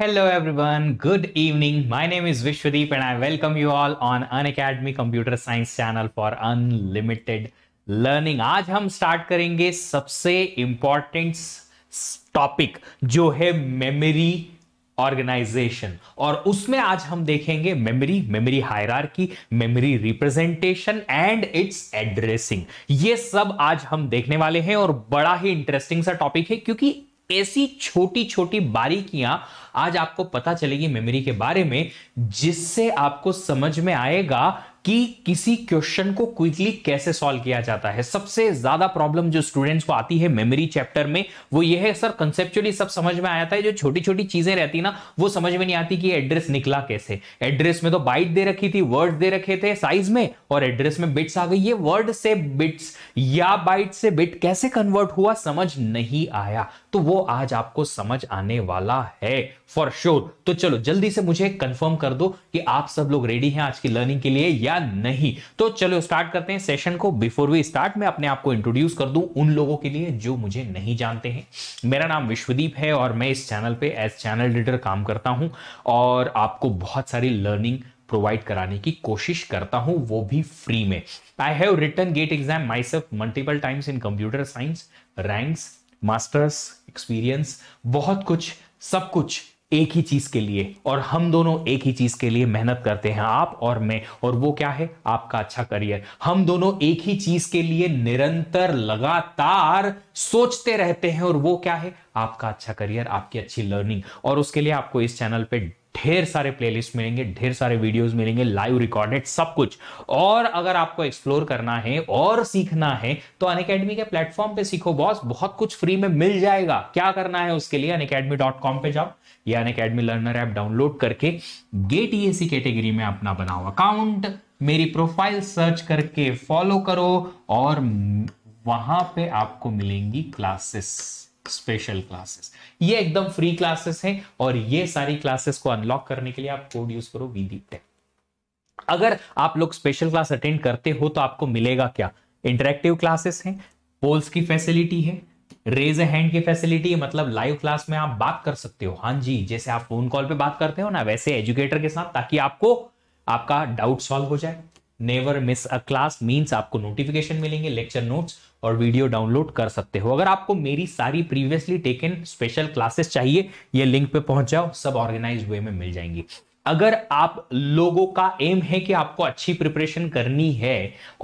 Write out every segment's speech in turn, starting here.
Hello everyone, good evening. My name is Vishwadeep and I welcome you all on Unacademy Computer Science channel for Unlimited Learning. आज हम start करेंगे सबसे important topic जो है memory organisation और उसमें आज हम देखेंगे memory memory hierarchy memory representation and its addressing ये सब आज हम देखने वाले हैं और बड़ा ही इंटरेस्टिंग सा टॉपिक है क्योंकि ऐसी छोटी छोटी बारीकियां आज आपको पता चलेगी मेमोरी के बारे में जिससे आपको समझ में आएगा कि किसी क्वेश्चन को क्विकली कैसे सॉल्व किया जाता है सबसे ज्यादा प्रॉब्लम जो स्टूडेंट्स को आती है मेमोरी चैप्टर में वो ये है सर कंसेप्चुअली सब समझ में आया था जो छोटी छोटी चीजें रहती ना वो समझ में नहीं आती कि एड्रेस निकला कैसे एड्रेस में तो बाइट दे रखी थी वर्ड दे रखे थे साइज में और एड्रेस में बिट्स आ गई ये वर्ड से बिट्स या बाइट से बिट कैसे कन्वर्ट हुआ समझ नहीं आया तो वो आज आपको समझ आने वाला है फॉर श्योर sure. तो चलो जल्दी से मुझे कंफर्म कर दो कि आप सब लोग रेडी हैं आज की लर्निंग के लिए या नहीं तो चलो स्टार्ट करते हैं सेशन को बिफोर वी स्टार्ट मैं अपने आप को इंट्रोड्यूस कर दूं उन लोगों के लिए जो मुझे नहीं जानते हैं मेरा नाम विश्वदीप है और मैं इस चैनल पे एज चैनल लीडर काम करता हूं और आपको बहुत सारी लर्निंग प्रोवाइड कराने की कोशिश करता हूं वो भी फ्री में I have written GATE exam myself multiple times in computer science ranks masters experience बहुत कुछ सब कुछ एक ही चीज के लिए और हम दोनों एक ही चीज के लिए मेहनत करते हैं आप और मैं और वो क्या है आपका अच्छा करियर हम दोनों एक ही चीज के लिए निरंतर लगातार सोचते रहते हैं और वो क्या है आपका अच्छा करियर आपकी अच्छी लर्निंग और उसके लिए आपको इस चैनल पे ढेर सारे प्लेलिस्ट मिलेंगे ढेर सारे वीडियोस मिलेंगे लाइव रिकॉर्डेड सब कुछ और अगर आपको एक्सप्लोर करना है और सीखना है तो अन के प्लेटफॉर्म पे सीखो बॉस बहुत कुछ फ्री में मिल जाएगा क्या करना है उसके लिए डॉट कॉम पे जाओ या Unacademy learner app download करके गेट ईएससी कैटेगरी में अपना बनाओ अकाउंट मेरी प्रोफाइल सर्च करके फॉलो करो और वहां पे आपको मिलेंगी क्लासेस स्पेशल क्लासेस ये एकदम फ्री क्लासेस हैं और ये सारी क्लासेस को अनलॉक करने के लिए आप कोड यूज करो वीदी टेक e. अगर आप लोग स्पेशल क्लास अटेंड करते हो तो आपको मिलेगा क्या इंटरेक्टिव क्लासेस हैं पोल्स की फैसिलिटी है रेज हैंड की फैसिलिटी है मतलब लाइव क्लास में आप बात कर सकते हो हाँ जी जैसे आप फोन कॉल पे बात करते हो ना वैसे एजुकेटर के साथ ताकि आपको आपका डाउट सॉल्व हो जाए never miss a class means आपको नोटिफिकेशन मिलेंगे लेक्चर नोट्स और वीडियो डाउनलोड कर सकते हो अगर आपको मेरी सारी प्रीवियसली टेकन स्पेशल क्लासेस चाहिए ये लिंक पे पहुंच जाओ सब ऑर्गेनाइज वे में मिल जाएंगी अगर आप लोगों का एम है कि आपको अच्छी प्रिपरेशन करनी है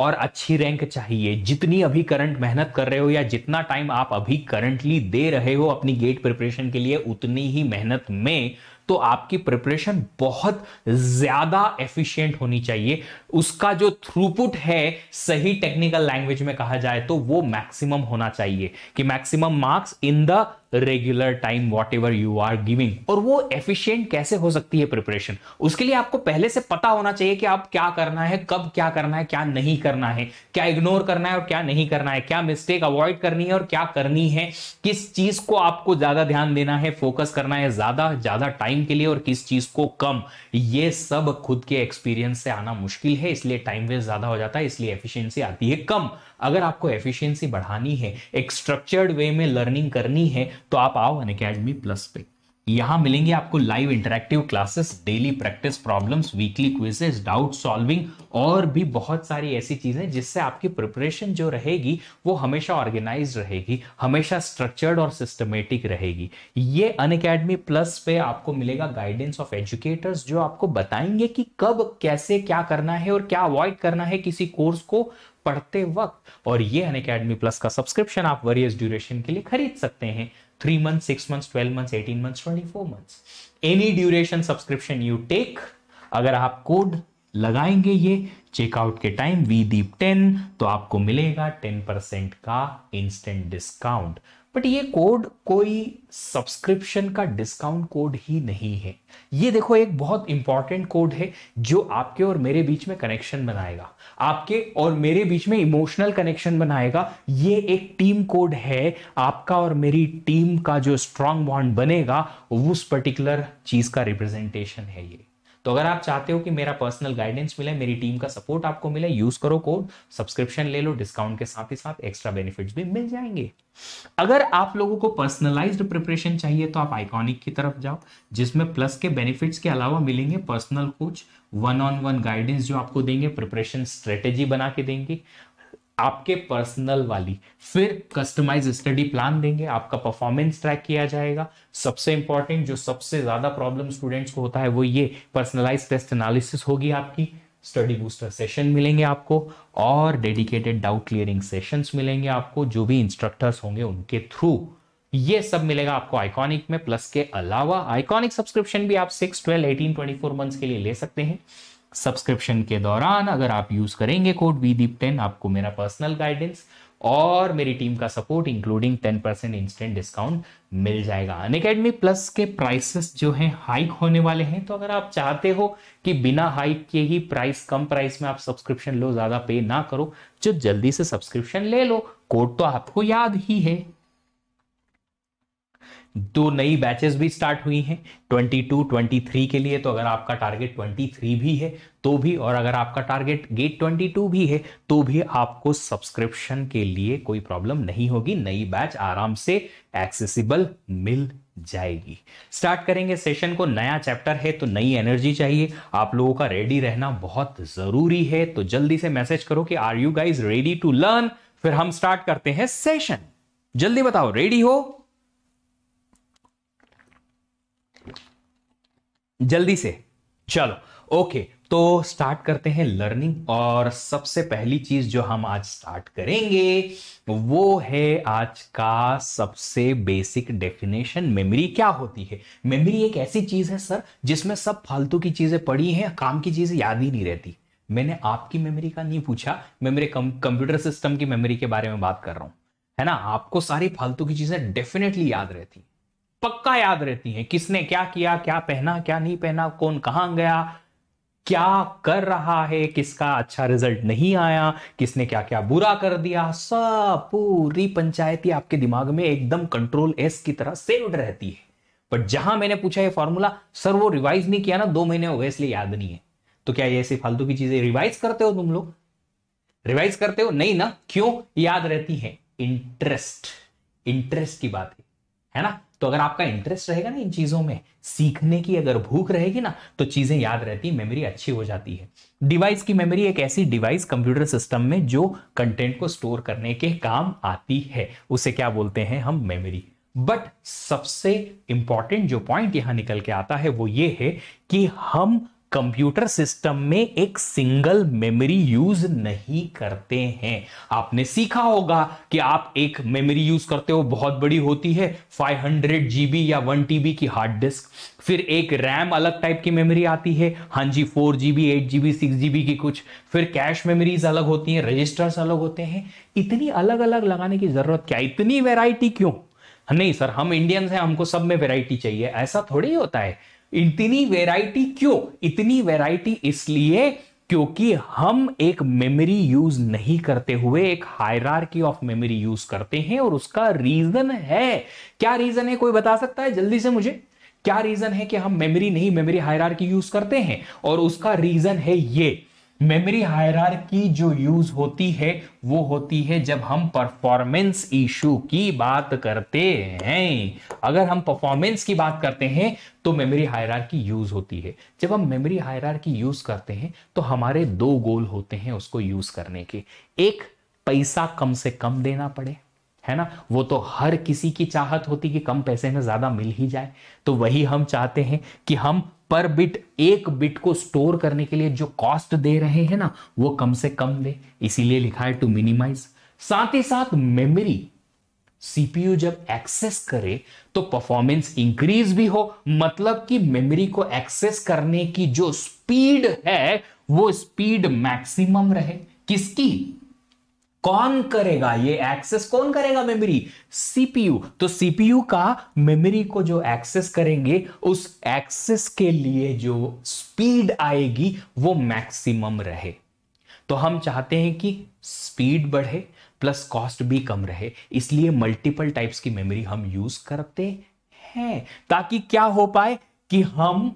और अच्छी रैंक चाहिए जितनी अभी करंट मेहनत कर रहे हो या जितना टाइम आप अभी करंटली दे रहे हो अपनी गेट प्रिपरेशन के लिए उतनी ही मेहनत में तो आपकी प्रिपरेशन बहुत ज्यादा एफिशिएंट होनी चाहिए उसका जो थ्रूपुट है सही टेक्निकल लैंग्वेज में कहा जाए तो वो मैक्सिमम होना चाहिए कि maximum marks in the regular time whatever you are giving और वो एफिशिएंट कैसे हो सकती है प्रिपरेशन उसके लिए आपको पहले से पता होना चाहिए कि आप क्या करना है कब क्या करना है क्या नहीं करना है क्या इग्नोर करना है और क्या नहीं करना है क्या मिस्टेक अवॉइड करनी है और क्या करनी है किस चीज को आपको ज्यादा ध्यान देना है फोकस करना है ज्यादा ज्यादा टाइम के लिए और किस चीज को कम ये सब खुद के एक्सपीरियंस से आना मुश्किल है इसलिए टाइम वेस्ट ज्यादा हो जाता है इसलिए एफिशियंसी आती है कम अगर आपको एफिशिएंसी बढ़ानी है एक स्ट्रक्चर्ड वे में लर्निंग करनी है तो आप आओ अन अकेडमी प्लस पे यहां मिलेंगे आपको live interactive classes daily practice problems weekly quizzes doubt solving और भी बहुत सारी ऐसी चीजें जिससे आपकी प्रिपरेशन जो रहेगी वो हमेशा ऑर्गेनाइज रहेगी हमेशा स्ट्रक्चर्ड और सिस्टमेटिक रहेगी ये अन अकेडमी प्लस पे आपको मिलेगा गाइडेंस ऑफ एजुकेटर्स जो आपको बताएंगे कि कब कैसे क्या करना है और क्या अवॉइड करना है किसी कोर्स को पढ़ते वक्त और ये अन अकेडमी प्लस का सब्सक्रिप्शन आप वेरियस ड्यूरेशन के लिए खरीद सकते हैं three month six month twelve month eighteen month twenty four month any duration subscription you take अगर आप कोड लगाएंगे ये चेकआउट के टाइम वी दीप टेन तो आपको मिलेगा टेन परसेंट का इंस्टेंट डिस्काउंट बट ये कोड कोई सब्सक्रिप्शन का डिस्काउंट कोड ही नहीं है ये देखो एक बहुत इंपॉर्टेंट कोड है जो आपके और मेरे बीच में कनेक्शन बनाएगा आपके और मेरे बीच में इमोशनल कनेक्शन बनाएगा ये एक टीम कोड है आपका और मेरी टीम का जो स्ट्रांग बॉन्ड बनेगा उस पर्टिकुलर चीज का रिप्रेजेंटेशन है ये तो अगर आप चाहते हो कि मेरा पर्सनल गाइडेंस मिले मेरी टीम का सपोर्ट आपको मिले यूज करो कोड सब्सक्रिप्शन ले लो डिस्काउंट के साथ ही साथ एक्स्ट्रा बेनिफिट भी मिल जाएंगे अगर आप लोगों को पर्सनलाइज्ड प्रिपरेशन चाहिए तो आप आइकॉनिक की तरफ जाओ जिसमें प्लस के बेनिफिट्स के अलावा मिलेंगे personal coach one on one guidance जो आपको देंगे प्रिपरेशन स्ट्रेटेजी बना के देंगे आपके पर्सनल वाली फिर कस्टमाइज स्टडी प्लान देंगे आपका परफॉर्मेंस ट्रैक किया जाएगा सबसे इंपॉर्टेंट जो सबसे ज्यादा प्रॉब्लम स्टूडेंट्स को होता है वो ये पर्सनलाइज टेस्ट एनालिसिस होगी आपकी स्टडी बूस्टर सेशन मिलेंगे आपको और डेडिकेटेड डाउट क्लियरिंग सेशंस मिलेंगे आपको जो भी इंस्ट्रक्टर्स होंगे उनके थ्रू ये सब मिलेगा आपको आइकॉनिक में प्लस के अलावा आइकॉनिक सब्सक्रिप्शन भी आप six twelve eighteen twenty four months के लिए ले सकते हैं सब्सक्रिप्शन के दौरान अगर आप यूज करेंगे कोड वी दीप टेन आपको मेरा पर्सनल गाइडेंस और मेरी टीम का support including ten percent instant discount मिल जाएगा अनकेडमी प्लस के प्राइसेस जो हैं हाइक होने वाले हैं तो अगर आप चाहते हो कि बिना हाइक के ही प्राइस कम प्राइस में आप सब्सक्रिप्शन लो ज़्यादा पे ना करो जो तो जल्दी से सब्सक्रिप्शन ले लो कोड तो आपको याद ही है दो नई बैचेस भी स्टार्ट हुई हैं 22, 23 के लिए तो अगर आपका टारगेट 23 भी है तो भी और अगर आपका टारगेट गेट 22 भी है तो भी आपको सब्सक्रिप्शन के लिए कोई प्रॉब्लम नहीं होगी नई बैच आराम से एक्सेसिबल मिल जाएगी स्टार्ट करेंगे सेशन को नया चैप्टर है तो नई एनर्जी चाहिए आप लोगों का रेडी रहना बहुत जरूरी है तो जल्दी से मैसेज करो कि are you guys ready to learn फिर हम स्टार्ट करते हैं सेशन जल्दी बताओ रेडी हो जल्दी से चलो ओके तो स्टार्ट करते हैं लर्निंग और सबसे पहली चीज जो हम आज स्टार्ट करेंगे वो है आज का सबसे बेसिक डेफिनेशन मेमोरी क्या होती है मेमोरी एक ऐसी चीज है सर जिसमें सब फालतू की चीजें पड़ी हैं काम की चीजें याद ही नहीं रहती मैंने आपकी मेमोरी का नहीं पूछा मैं मेरे कंप्यूटर सिस्टम की मेमोरी के बारे में बात कर रहा हूं है ना आपको सारी फालतू की चीजें डेफिनेटली याद रहती पक्का याद रहती हैं किसने क्या किया क्या पहना क्या नहीं पहना कौन कहां गया क्या कर रहा है किसका अच्छा रिजल्ट नहीं आया किसने क्या क्या बुरा कर दिया सब पूरी पंचायती आपके दिमाग में एकदम कंट्रोल एस की तरह सेव्ड रहती है बट जहां मैंने पूछा ये फॉर्मूला सर वो रिवाइज नहीं किया ना दो महीने हो गए इसलिए याद नहीं है तो क्या ये ऐसी फालतू की चीजें रिवाइज करते हो तुम लोग रिवाइज करते हो नहीं ना क्यों याद रहती है इंटरेस्ट इंटरेस्ट की बात है है ना तो अगर आपका इंटरेस्ट रहेगा ना इन चीज़ों में सीखने की अगर भूख रहेगी ना तो चीज़ें याद रहती है मेमोरी अच्छी हो जाती है डिवाइस की मेमोरी एक ऐसी डिवाइस कंप्यूटर सिस्टम में जो कंटेंट को स्टोर करने के काम आती है उसे क्या बोलते हैं हम मेमोरी बट सबसे इंपॉर्टेंट जो पॉइंट यहां निकल के आता है वो ये है कि हम कंप्यूटर सिस्टम में एक सिंगल मेमोरी यूज नहीं करते हैं आपने सीखा होगा कि आप एक मेमोरी यूज करते हो बहुत बड़ी होती है 500 जीबी या 1 टीबी की हार्ड डिस्क फिर एक रैम अलग टाइप की मेमोरी आती है हाँ जी four GB eight GB six GB की कुछ फिर कैश मेमोरीज अलग होती हैं रजिस्टर्स अलग होते हैं इतनी अलग अलग लगाने की जरूरत क्या इतनी वेराइटी क्यों नहीं सर हम इंडियंस हैं हमको सब में वेराइटी चाहिए ऐसा थोड़ी होता है इतनी वेराइटी क्यों इतनी वेराइटी इसलिए क्योंकि हम एक मेमोरी यूज नहीं करते हुए एक हायरार्की ऑफ मेमोरी यूज करते हैं और उसका रीजन है क्या रीजन है कोई बता सकता है जल्दी से मुझे क्या रीजन है कि हम मेमोरी नहीं मेमोरी हायरार्की यूज करते हैं और उसका रीजन है ये मेमोरी की जो यूज होती है वो होती है जब हम परफॉर्मेंस इशू की बात करते हैं अगर हम परफॉर्मेंस की बात करते हैं तो मेमोरी की यूज होती है जब हम मेमोरी की यूज करते हैं तो हमारे दो गोल होते हैं उसको यूज करने के एक पैसा कम से कम देना पड़े है ना वो तो हर किसी की चाहत होती कि कम पैसे में ज्यादा मिल ही जाए तो वही हम चाहते हैं कि हम पर बिट एक बिट को स्टोर करने के लिए जो कॉस्ट दे रहे हैं ना वो कम से कम दे इसीलिए लिखा है टू मिनिमाइज साथ ही साथ मेमोरी सीपीयू जब एक्सेस करे तो परफॉर्मेंस इंक्रीज भी हो मतलब कि मेमोरी को एक्सेस करने की जो स्पीड है वो स्पीड मैक्सिमम रहे किसकी कौन करेगा ये एक्सेस कौन करेगा मेमोरी सीपीयू तो सीपीयू का मेमोरी को जो एक्सेस करेंगे उस एक्सेस के लिए जो स्पीड आएगी वो मैक्सिमम रहे तो हम चाहते हैं कि स्पीड बढ़े प्लस कॉस्ट भी कम रहे इसलिए मल्टीपल टाइप्स की मेमोरी हम यूज करते हैं ताकि क्या हो पाए कि हम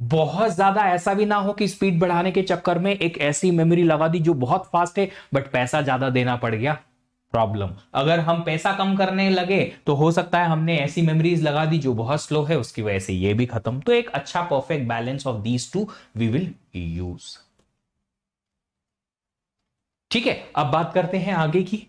बहुत ज्यादा ऐसा भी ना हो कि स्पीड बढ़ाने के चक्कर में एक ऐसी मेमोरी लगा दी जो बहुत फास्ट है बट पैसा ज्यादा देना पड़ गया प्रॉब्लम अगर हम पैसा कम करने लगे तो हो सकता है हमने ऐसी मेमोरीज लगा दी जो बहुत स्लो है उसकी वजह से ये भी खत्म तो एक अच्छा perfect balance of these two we will use ठीक है अब बात करते हैं आगे की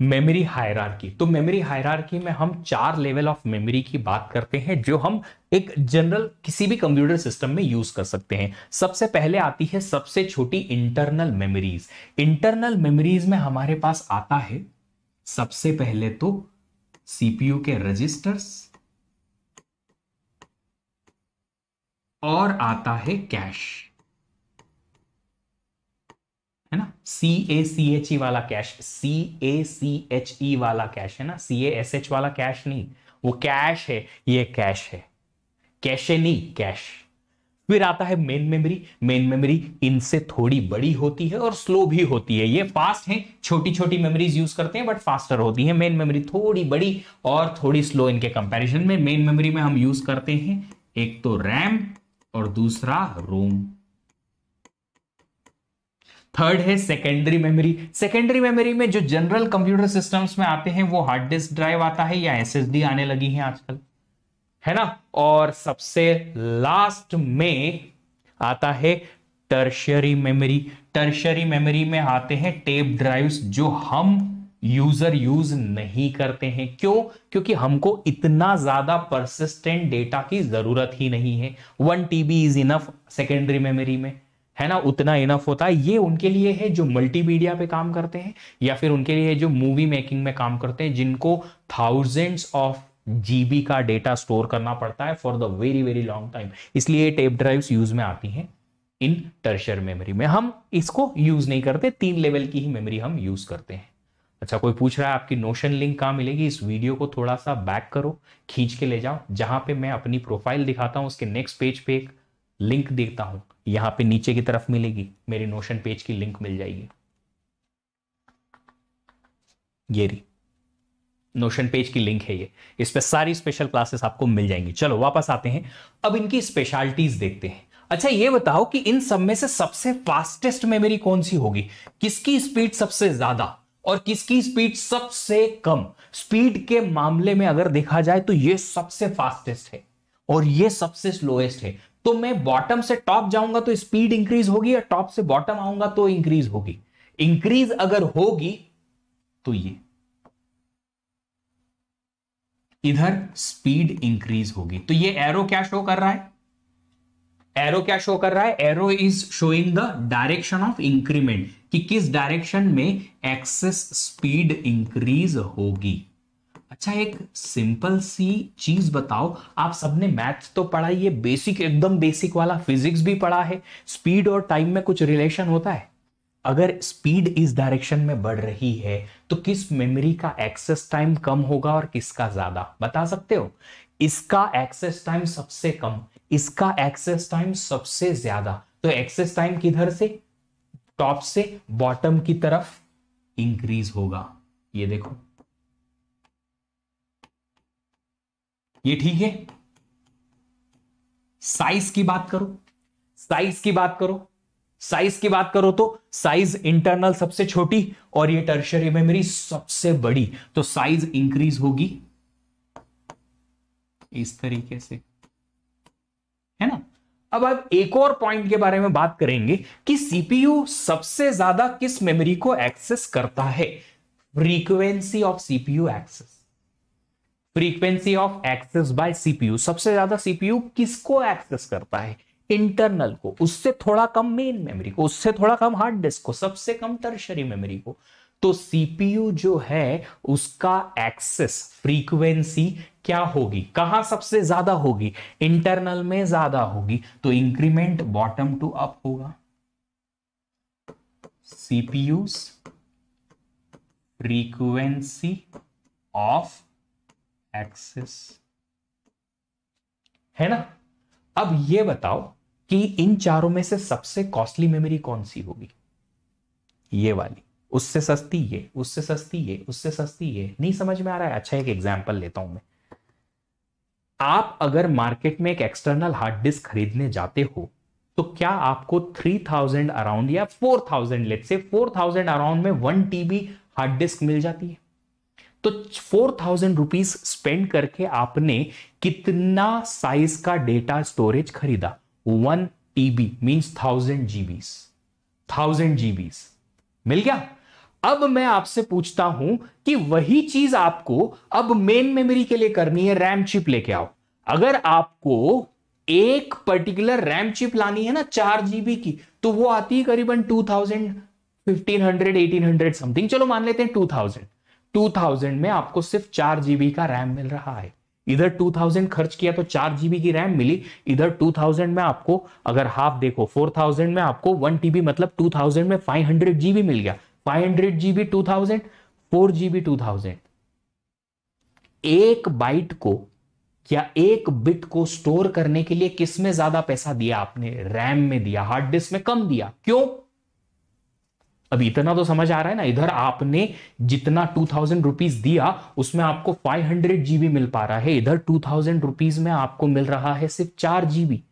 मेमोरी हायरार्की तो मेमोरी हायरार्की में हम चार लेवल ऑफ मेमोरी की बात करते हैं जो हम एक जनरल किसी भी कंप्यूटर सिस्टम में यूज कर सकते हैं सबसे पहले आती है सबसे छोटी इंटरनल मेमोरीज इंटरनल मेमोरीज में हमारे पास आता है सबसे पहले तो सीपीयू के रजिस्टर्स और आता है कैश है ना सी ए सी एच ई वाला कैश सी ए सी एच ई वाला कैश है ना सी ए एस एच वाला कैश नहीं वो कैश है ये कैश है कैशे नहीं कैश फिर आता है मेन मेमोरी मेन मेमोरी इनसे थोड़ी बड़ी होती है और स्लो भी होती है ये फास्ट है छोटी छोटी मेमोरीज यूज करते हैं बट फास्टर होती है मेन मेमोरी थोड़ी बड़ी और थोड़ी स्लो इनके कंपैरिजन में मेन मेमोरी में हम यूज करते हैं एक तो रैम और दूसरा रोम थर्ड है सेकेंडरी मेमोरी सेकेंडरी मेमोरी में जो जनरल कंप्यूटर सिस्टम्स में आते हैं वो हार्ड डिस्क ड्राइव आता है या एसएसडी आने लगी है आजकल है ना और सबसे लास्ट में आता है टर्शरी मेमोरी टर्शरी मेमोरी में आते हैं टेप ड्राइव्स जो हम यूजर यूज नहीं करते हैं क्यों क्योंकि हमको इतना ज्यादा परसिस्टेंट डेटा की जरूरत ही नहीं है one TB is enough secondary memory में है ना उतना इनफ होता है ये उनके लिए है जो मल्टीमीडिया पे काम करते हैं या फिर उनके लिए जो मूवी मेकिंग में काम करते हैं जिनको थाउजेंड्स ऑफ जीबी का डेटा स्टोर करना पड़ता है for the very very long time इसलिए टेप ड्राइव्स यूज में आती हैं इन टर्शर मेमोरी में हम इसको यूज नहीं करते तीन लेवल की ही मेमोरी हम यूज करते हैं अच्छा कोई पूछ रहा है आपकी नोशन लिंक कहाँ मिलेगी इस वीडियो को थोड़ा सा बैक करो खींच के ले जाओ जहां पे मैं अपनी प्रोफाइल दिखाता हूँ उसके नेक्स्ट पेज पे एक लिंक देता हूँ यहां पे नीचे की तरफ मिलेगी मेरी नोशन पेज की लिंक मिल जाएगी ये रही नोशन पेज की लिंक है ये इस पर सारी स्पेशल क्लासेस आपको मिल जाएंगी चलो वापस आते हैं अब इनकी स्पेशलिटीज देखते हैं अच्छा ये बताओ कि इन सब में से सबसे फास्टेस्ट मेमोरी कौन सी होगी किसकी स्पीड सबसे ज्यादा और किसकी स्पीड सबसे कम स्पीड के मामले में अगर देखा जाए तो ये सबसे फास्टेस्ट है और ये सबसे स्लोएस्ट है तो मैं बॉटम से टॉप जाऊंगा तो स्पीड इंक्रीज होगी या टॉप से बॉटम आऊंगा तो इंक्रीज होगी इंक्रीज अगर होगी तो ये इधर स्पीड इंक्रीज होगी तो ये एरो क्या शो कर रहा है एरो क्या शो कर रहा है arrow is showing the direction of increment कि किस डायरेक्शन में एक्सेस स्पीड इंक्रीज होगी अच्छा एक सिंपल सी चीज बताओ आप सबने मैथ तो पढ़ा है बेसिक एकदम बेसिक वाला फिजिक्स भी पढ़ा है स्पीड और टाइम में कुछ रिलेशन होता है अगर स्पीड इस डायरेक्शन में बढ़ रही है तो किस मेमोरी का एक्सेस टाइम कम होगा और किसका ज्यादा बता सकते हो इसका एक्सेस टाइम सबसे कम इसका एक्सेस टाइम सबसे ज्यादा तो एक्सेस टाइम किधर से टॉप से बॉटम की तरफ इंक्रीज होगा ये देखो ये ठीक है साइज की बात करो साइज की बात करो साइज की बात करो तो साइज इंटरनल सबसे छोटी और ये टर्शरी मेमोरी सबसे बड़ी तो साइज इंक्रीज होगी इस तरीके से है ना अब आप एक और पॉइंट के बारे में बात करेंगे कि सीपीयू सबसे ज्यादा किस मेमोरी को एक्सेस करता है frequency of CPU access frequency of access by CPU सबसे ज्यादा सीपीयू किसको एक्सेस करता है इंटरनल को उससे थोड़ा कम मेन मेमोरी को उससे थोड़ा कम हार्ड डिस्क को सबसे कम टर्शरी मेमोरी को तो सीपीयू जो है उसका एक्सेस फ्रीक्वेंसी क्या होगी कहां सबसे ज्यादा होगी इंटरनल में ज्यादा होगी तो इंक्रीमेंट बॉटम टू अप होगा सीपीयू फ्रीक्वेंसी ऑफ एक्सिस है ना अब ये बताओ कि इन चारों में से सबसे कॉस्टली मेमोरी कौन सी होगी ये वाली उससे सस्ती ये उससे सस्ती ये उससे सस्ती ये नहीं समझ में आ रहा है अच्छा एक एग्जाम्पल लेता हूं मैं आप अगर मार्केट में एक एक्सटर्नल हार्ड डिस्क खरीदने जाते हो तो क्या आपको 3000 अराउंड या 4000 लेट से 4000 अराउंड में 1 टीबी हार्ड डिस्क मिल जाती है तो फोर थाउजेंड रुपीज स्पेंड करके आपने कितना साइज का डेटा स्टोरेज खरीदा one TB means thousand GB thousand GB मिल गया अब मैं आपसे पूछता हूं कि वही चीज आपको अब मेन मेमोरी के लिए करनी है रैम चिप लेके आओ अगर आपको एक पर्टिकुलर रैम चिप लानी है ना चार जीबी की तो वो आती है करीबन two thousand fifteen hundred eighteen hundred something चलो मान लेते हैं टू थाउजेंड 2000 में आपको सिर्फ चार जीबी का रैम मिल रहा है इधर 2000 खर्च किया तो चार जीबी की रैम मिली इधर 2000 में आपको अगर हाफ देखो 4000 में आपको वन टीबी मतलब 2000 में 500 जीबी मिल गया 500 जीबी 2000 फोर जीबी 2000 एक बाइट को या एक बिट को स्टोर करने के लिए किसमें ज्यादा पैसा दिया आपने रैम में दिया हार्ड डिस्क में कम दिया क्यों अब इतना तो समझ आ रहा है ना इधर आपने जितना टू थाउजेंड रुपीज दिया उसमें आपको फाइव हंड्रेड जीबी मिल पा रहा है इधर टू थाउजेंड रुपीज में आपको मिल रहा है सिर्फ चार जीबी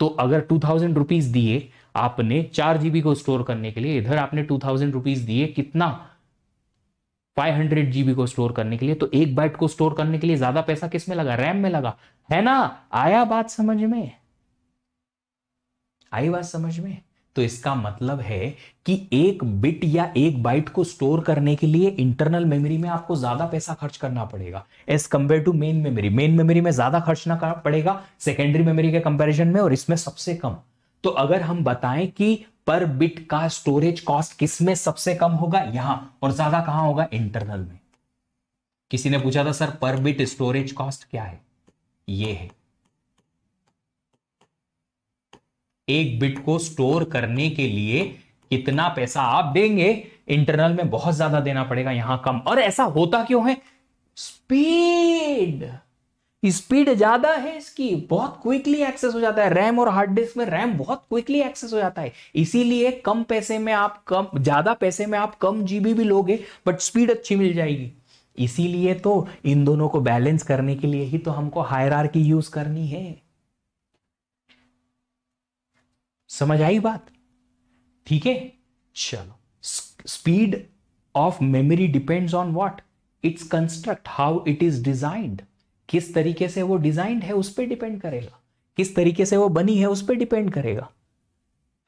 तो अगर टू थाउजेंड रुपीज दिए आपने चार जीबी को स्टोर करने के लिए इधर आपने टू थाउजेंड रुपीज दिए कितना फाइव हंड्रेड जीबी को स्टोर करने के लिए तो एक बाइट को स्टोर करने के लिए ज्यादा पैसा किस में लगा रैम में लगा है ना आया बात समझ में आई बात समझ में तो इसका मतलब है कि एक बिट या एक बाइट को स्टोर करने के लिए इंटरनल मेमोरी में आपको ज्यादा पैसा खर्च करना पड़ेगा as compare to main memory main memory में ज्यादा खर्च ना पड़ेगा सेकेंडरी मेमोरी के कंपैरिजन में और इसमें सबसे कम तो अगर हम बताएं कि पर बिट का स्टोरेज कॉस्ट किसमें सबसे कम होगा यहां और ज्यादा कहां होगा इंटरनल में किसी ने पूछा था सर पर बिट स्टोरेज कॉस्ट क्या है ये है एक बिट को स्टोर करने के लिए कितना पैसा आप देंगे इंटरनल में बहुत ज्यादा देना पड़ेगा यहां कम और ऐसा होता क्यों है स्पीड स्पीड ज्यादा है इसकी बहुत क्विकली एक्सेस हो जाता है रैम और हार्ड डिस्क में रैम बहुत क्विकली एक्सेस हो जाता है इसीलिए कम पैसे में आप कम ज्यादा पैसे में आप कम जीबी भी लोगे बट स्पीड अच्छी मिल जाएगी इसीलिए तो इन दोनों को बैलेंस करने के लिए ही तो हमको की यूज करनी है समझ आई बात ठीक है चलो speed of memory depends on what it's construct how it is designed किस तरीके से वो डिजाइंड है उस पर डिपेंड करेगा किस तरीके से वो बनी है उस पर डिपेंड करेगा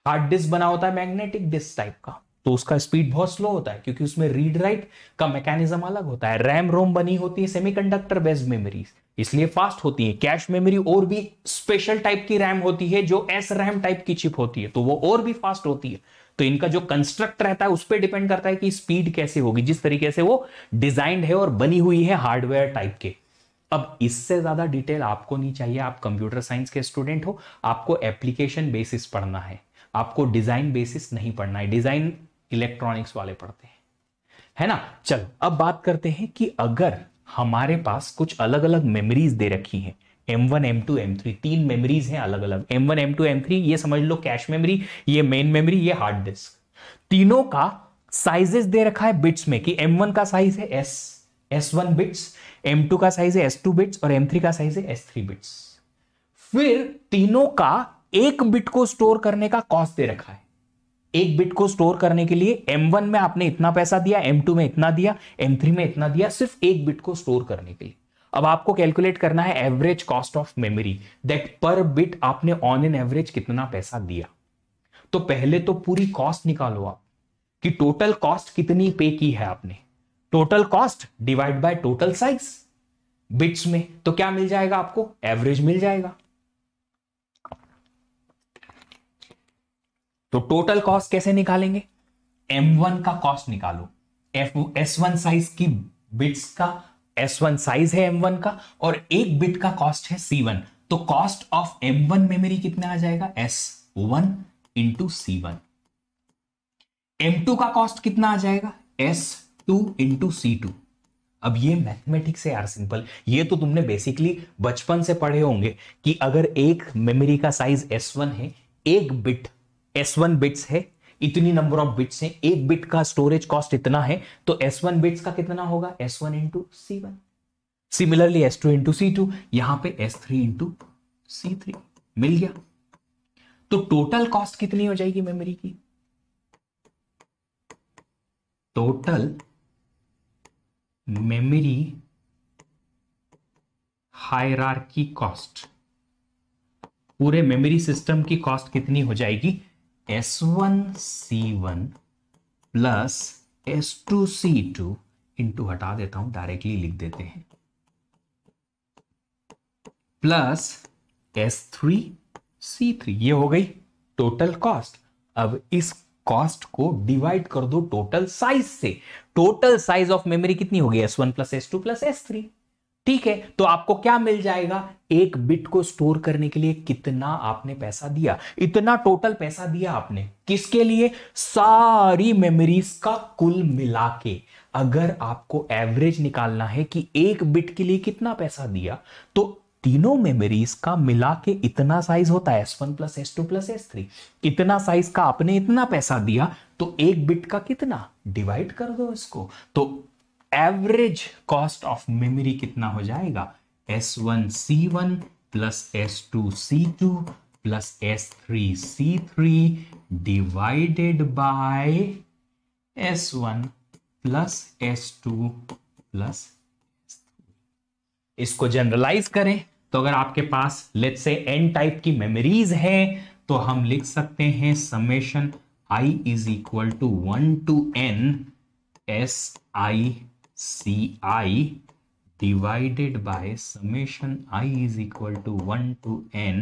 हार्ड डिस्क बना होता है मैग्नेटिक डिस्क टाइप का तो उसका स्पीड बहुत स्लो होता है क्योंकि उसमें रीड राइट का मैकेनिज्म अलग होता है रैम रोम बनी होती है सेमीकंडक्टर बेस्ड मेमोरी इसलिए फास्ट होती है कैश मेमोरी और भी स्पेशल टाइप की रैम होती है जो एस रैम टाइप की चिप होती है तो वो और भी फास्ट होती है तो इनका जो कंस्ट्रक्ट रहता है उस पर डिपेंड करता है कि स्पीड कैसे होगी जिस तरीके से वो डिजाइंड है और बनी हुई है हार्डवेयर टाइप के अब इससे ज्यादा डिटेल आपको नहीं चाहिए आप कंप्यूटर साइंस के स्टूडेंट हो आपको एप्लीकेशन बेसिस पढ़ना है आपको डिजाइन बेसिस नहीं पढ़ना है डिजाइन इलेक्ट्रॉनिक्स वाले पढ़ते हैं है ना चलो अब बात करते हैं कि अगर हमारे पास कुछ अलग अलग मेमोरीज दे रखी हैं M1, M2, M3 तीन मेमोरीज हैं अलग अलग M1, M2, M3 ये समझ लो कैश मेमोरी ये मेन मेमोरी ये हार्ड डिस्क तीनों का साइजेस दे रखा है बिट्स में कि M1 का साइज है S S1 बिट्स M2 का साइज है S2 बिट्स और M3 का साइज है S3 बिट्स फिर तीनों का एक बिट को स्टोर करने का कॉस्ट दे रखा है एक बिट को स्टोर करने के लिए M1 में आपने इतना पैसा दिया M2 में इतना दिया M3 में इतना दिया सिर्फ एक बिट को स्टोर करने के लिए अब आपको कैलकुलेट करना है average cost of memory that per bit आपने ऑन एन एवरेज कितना पैसा दिया तो पहले तो पूरी कॉस्ट निकालो आप कि टोटल कॉस्ट कितनी पे की है आपने total cost divide by total size bits में तो क्या मिल जाएगा आपको एवरेज मिल जाएगा तो टोटल कॉस्ट कैसे निकालेंगे M1 का कॉस्ट निकालो एफ S1 साइज की बिट्स का S1 साइज है M1 का और एक बिट का कॉस्ट है C1 तो कॉस्ट ऑफ M1 मेमोरी कितना आ जाएगा S1 one into C one M two का कॉस्ट कितना आ जाएगा S2 इंटू सी टू अब ये मैथमेटिक्स है यार सिंपल ये तो तुमने बेसिकली बचपन से पढ़े होंगे कि अगर एक मेमोरी का साइज S1 है एक बिट एस वन बिट्स है इतनी नंबर ऑफ बिट्स हैं एक बिट का स्टोरेज कॉस्ट इतना है तो एस वन बिट्स का कितना होगा S one into C one similarly S two into C two यहां पर S three into C three मिल गया तो टोटल कॉस्ट कितनी हो जाएगी मेमोरी की टोटल मेमोरी हायरार्की कॉस्ट पूरे मेमोरी सिस्टम की कॉस्ट कितनी हो जाएगी S one C one plus S two C two into हटा देता हूं डायरेक्टली लिख देते हैं plus S three C three ये हो गई टोटल कॉस्ट अब इस कॉस्ट को डिवाइड कर दो टोटल साइज से टोटल साइज ऑफ मेमोरी कितनी होगी S one plus S two plus S three ठीक है तो आपको क्या मिल जाएगा एक बिट को स्टोर करने के लिए कितना आपने पैसा दिया इतना टोटल पैसा दिया आपने किसके लिए सारी मेमोरीज का कुल मिला के अगर आपको एवरेज निकालना है कि एक बिट के लिए कितना पैसा दिया तो तीनों मेमोरीज का मिला के इतना साइज होता है S one plus S two plus S three इतना साइज का आपने इतना पैसा दिया तो एक बिट का कितना डिवाइड कर दो इसको तो एवरेज कॉस्ट ऑफ मेमोरी कितना हो जाएगा S one C one plus S two C two plus S three C three divided by S one plus S two plus इसको जनरलाइज करें तो अगर आपके पास लेट्स से एन टाइप की मेमोरीज है तो हम लिख सकते हैं summation I is equal to one to n S I C I divided by summation i is equal to 1 to n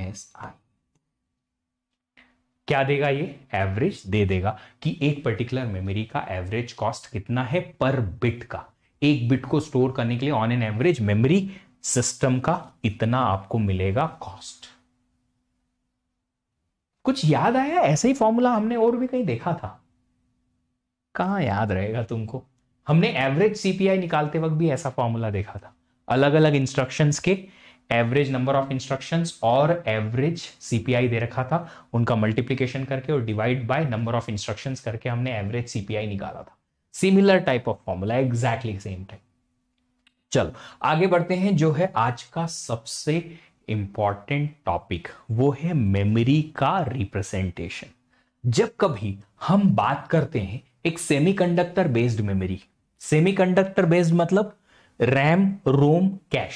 S I क्या देगा ये एवरेज दे देगा कि एक पर्टिकुलर मेमोरी का एवरेज कॉस्ट कितना है पर बिट का एक बिट को स्टोर करने के लिए on an average memory system का इतना आपको मिलेगा कॉस्ट कुछ याद आया ऐसे ही फॉर्मूला हमने और भी कहीं देखा था कहां याद रहेगा तुमको हमने एवरेज सीपीआई निकालते वक्त भी ऐसा फॉर्मूला देखा था अलग अलग इंस्ट्रक्शन के एवरेज नंबर ऑफ इंस्ट्रक्शन और एवरेज सीपीआई दे रखा था उनका मल्टीप्लीकेशन करके और divide by number of instruction करके हमने एवरेज सीपीआई निकाला था similar type of formula exactly same type चलो आगे बढ़ते हैं जो है आज का सबसे इंपॉर्टेंट टॉपिक वो है मेमोरी का रिप्रेजेंटेशन जब कभी हम बात करते हैं एक semiconductor based memory semiconductor based मतलब रैम रोम कैश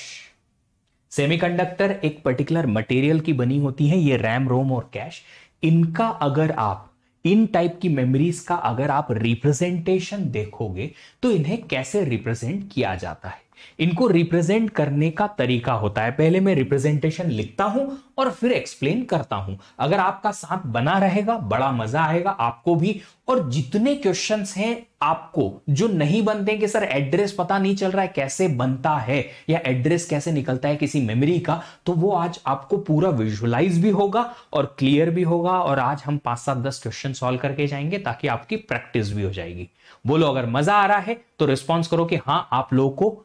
सेमीकंडक्टर एक पर्टिकुलर मटेरियल की बनी होती है ये रैम रोम और कैश इनका अगर आप इन टाइप की मेमोरीज का अगर आप रिप्रेजेंटेशन देखोगे तो इन्हें कैसे रिप्रेजेंट किया जाता है इनको रिप्रेजेंट करने का तरीका होता है पहले मैं रिप्रेजेंटेशन लिखता हूं और फिर एक्सप्लेन करता हूं अगर आपका साथ बना रहेगा बड़ा मजा आएगा आपको भी और जितने क्वेश्चन हैं आपको जो नहीं बनते कि सर एड्रेस पता नहीं चल रहा है कैसे बनता है या एड्रेस कैसे निकलता है किसी मेमोरी का तो वो आज आपको पूरा विजुअलाइज भी होगा और क्लियर भी होगा और आज हम पांच सात दस क्वेश्चन सॉल्व करके जाएंगे ताकि आपकी प्रैक्टिस भी हो जाएगी बोलो अगर मजा आ रहा है तो रिस्पॉन्स करो कि हाँ आप लोगों को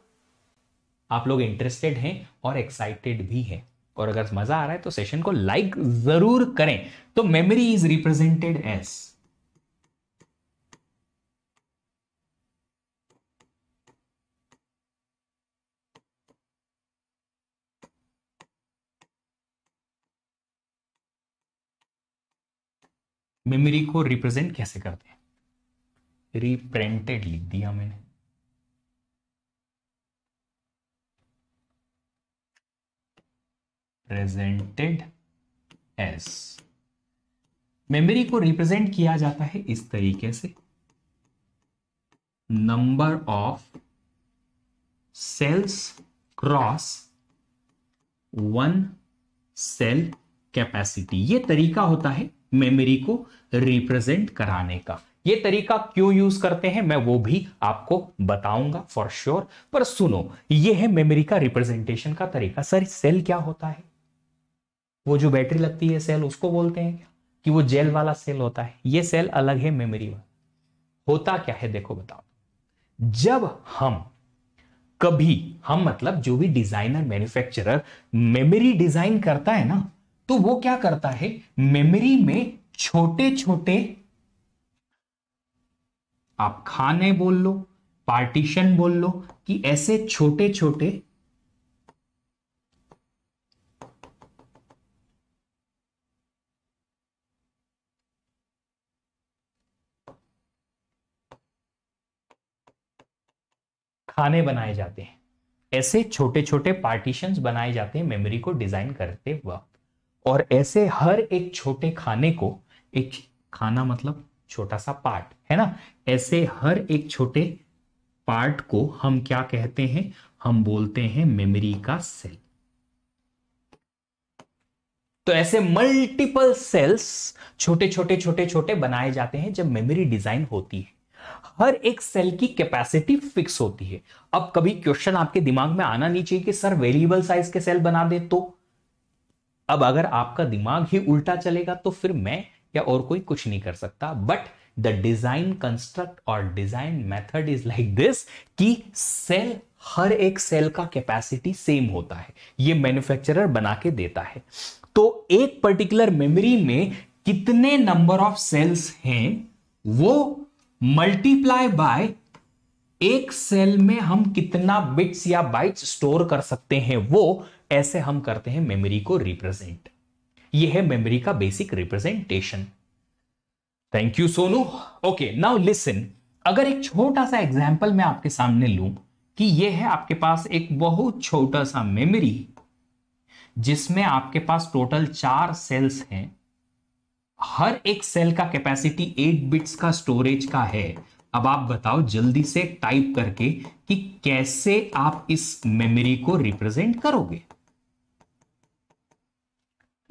आप लोग इंटरेस्टेड हैं और एक्साइटेड भी हैं और अगर मजा आ रहा है तो सेशन को लाइक जरूर करें तो memory is represented as memory को रिप्रेजेंट कैसे करते हैं रिप्रेंटेड लिख दिया मैंने रिप्रेजेंटेड एस मेमोरी को रिप्रेजेंट किया जाता है इस तरीके से number of cells cross one cell capacity ये तरीका होता है मेमोरी को रिप्रेजेंट कराने का ये तरीका क्यों यूज करते हैं मैं वो भी आपको बताऊंगा फॉर श्योर पर सुनो ये है मेमोरी का रिप्रेजेंटेशन का तरीका सर सेल क्या होता है वो जो बैटरी लगती है सेल उसको बोलते हैं कि वो जेल वाला सेल होता है ये सेल अलग है मेमोरी वाला होता क्या है देखो बताओ जब हम कभी हम मतलब जो भी डिजाइनर मैन्युफैक्चरर मेमोरी डिजाइन करता है ना तो वो क्या करता है मेमोरी में छोटे छोटे आप खाने बोल लो पार्टीशन बोल लो कि ऐसे छोटे छोटे खाने बनाए जाते हैं ऐसे छोटे छोटे पार्टीशंस बनाए जाते हैं मेमोरी को डिजाइन करते वक्त और ऐसे हर एक छोटे खाने को एक खाना मतलब छोटा सा पार्ट है ना ऐसे हर एक छोटे पार्ट को हम क्या कहते हैं हम बोलते हैं मेमोरी का सेल तो ऐसे मल्टीपल सेल्स छोटे छोटे छोटे छोटे बनाए जाते हैं जब मेमोरी डिजाइन होती है हर एक सेल की कैपेसिटी फिक्स होती है अब कभी क्वेश्चन आपके दिमाग में आना नहीं चाहिए कि सर वेरिएबल साइज के सेल बना दे तो अब अगर आपका दिमाग ही उल्टा चलेगा तो फिर मैं या और कोई कुछ नहीं कर सकता बट द डिजाइन कंस्ट्रक्ट और design method is like this कि सेल हर एक सेल का कैपेसिटी सेम होता है ये मैन्युफैक्चरर बना के देता है तो एक पर्टिकुलर मेमोरी में कितने नंबर ऑफ सेल्स हैं वो मल्टीप्लाई बाय एक सेल में हम कितना बिट्स या बाइट्स स्टोर कर सकते हैं वो ऐसे हम करते हैं मेमोरी को रिप्रेजेंट ये है मेमोरी का basic representation thank you Sonu okay now listen अगर एक छोटा सा एग्जाम्पल मैं आपके सामने लू कि यह है आपके पास एक बहुत छोटा सा मेमोरी जिसमें आपके पास टोटल चार सेल्स हैं हर एक सेल का कैपेसिटी 8 बिट्स का स्टोरेज का है अब आप बताओ जल्दी से टाइप करके कि कैसे आप इस मेमोरी को रिप्रेजेंट करोगे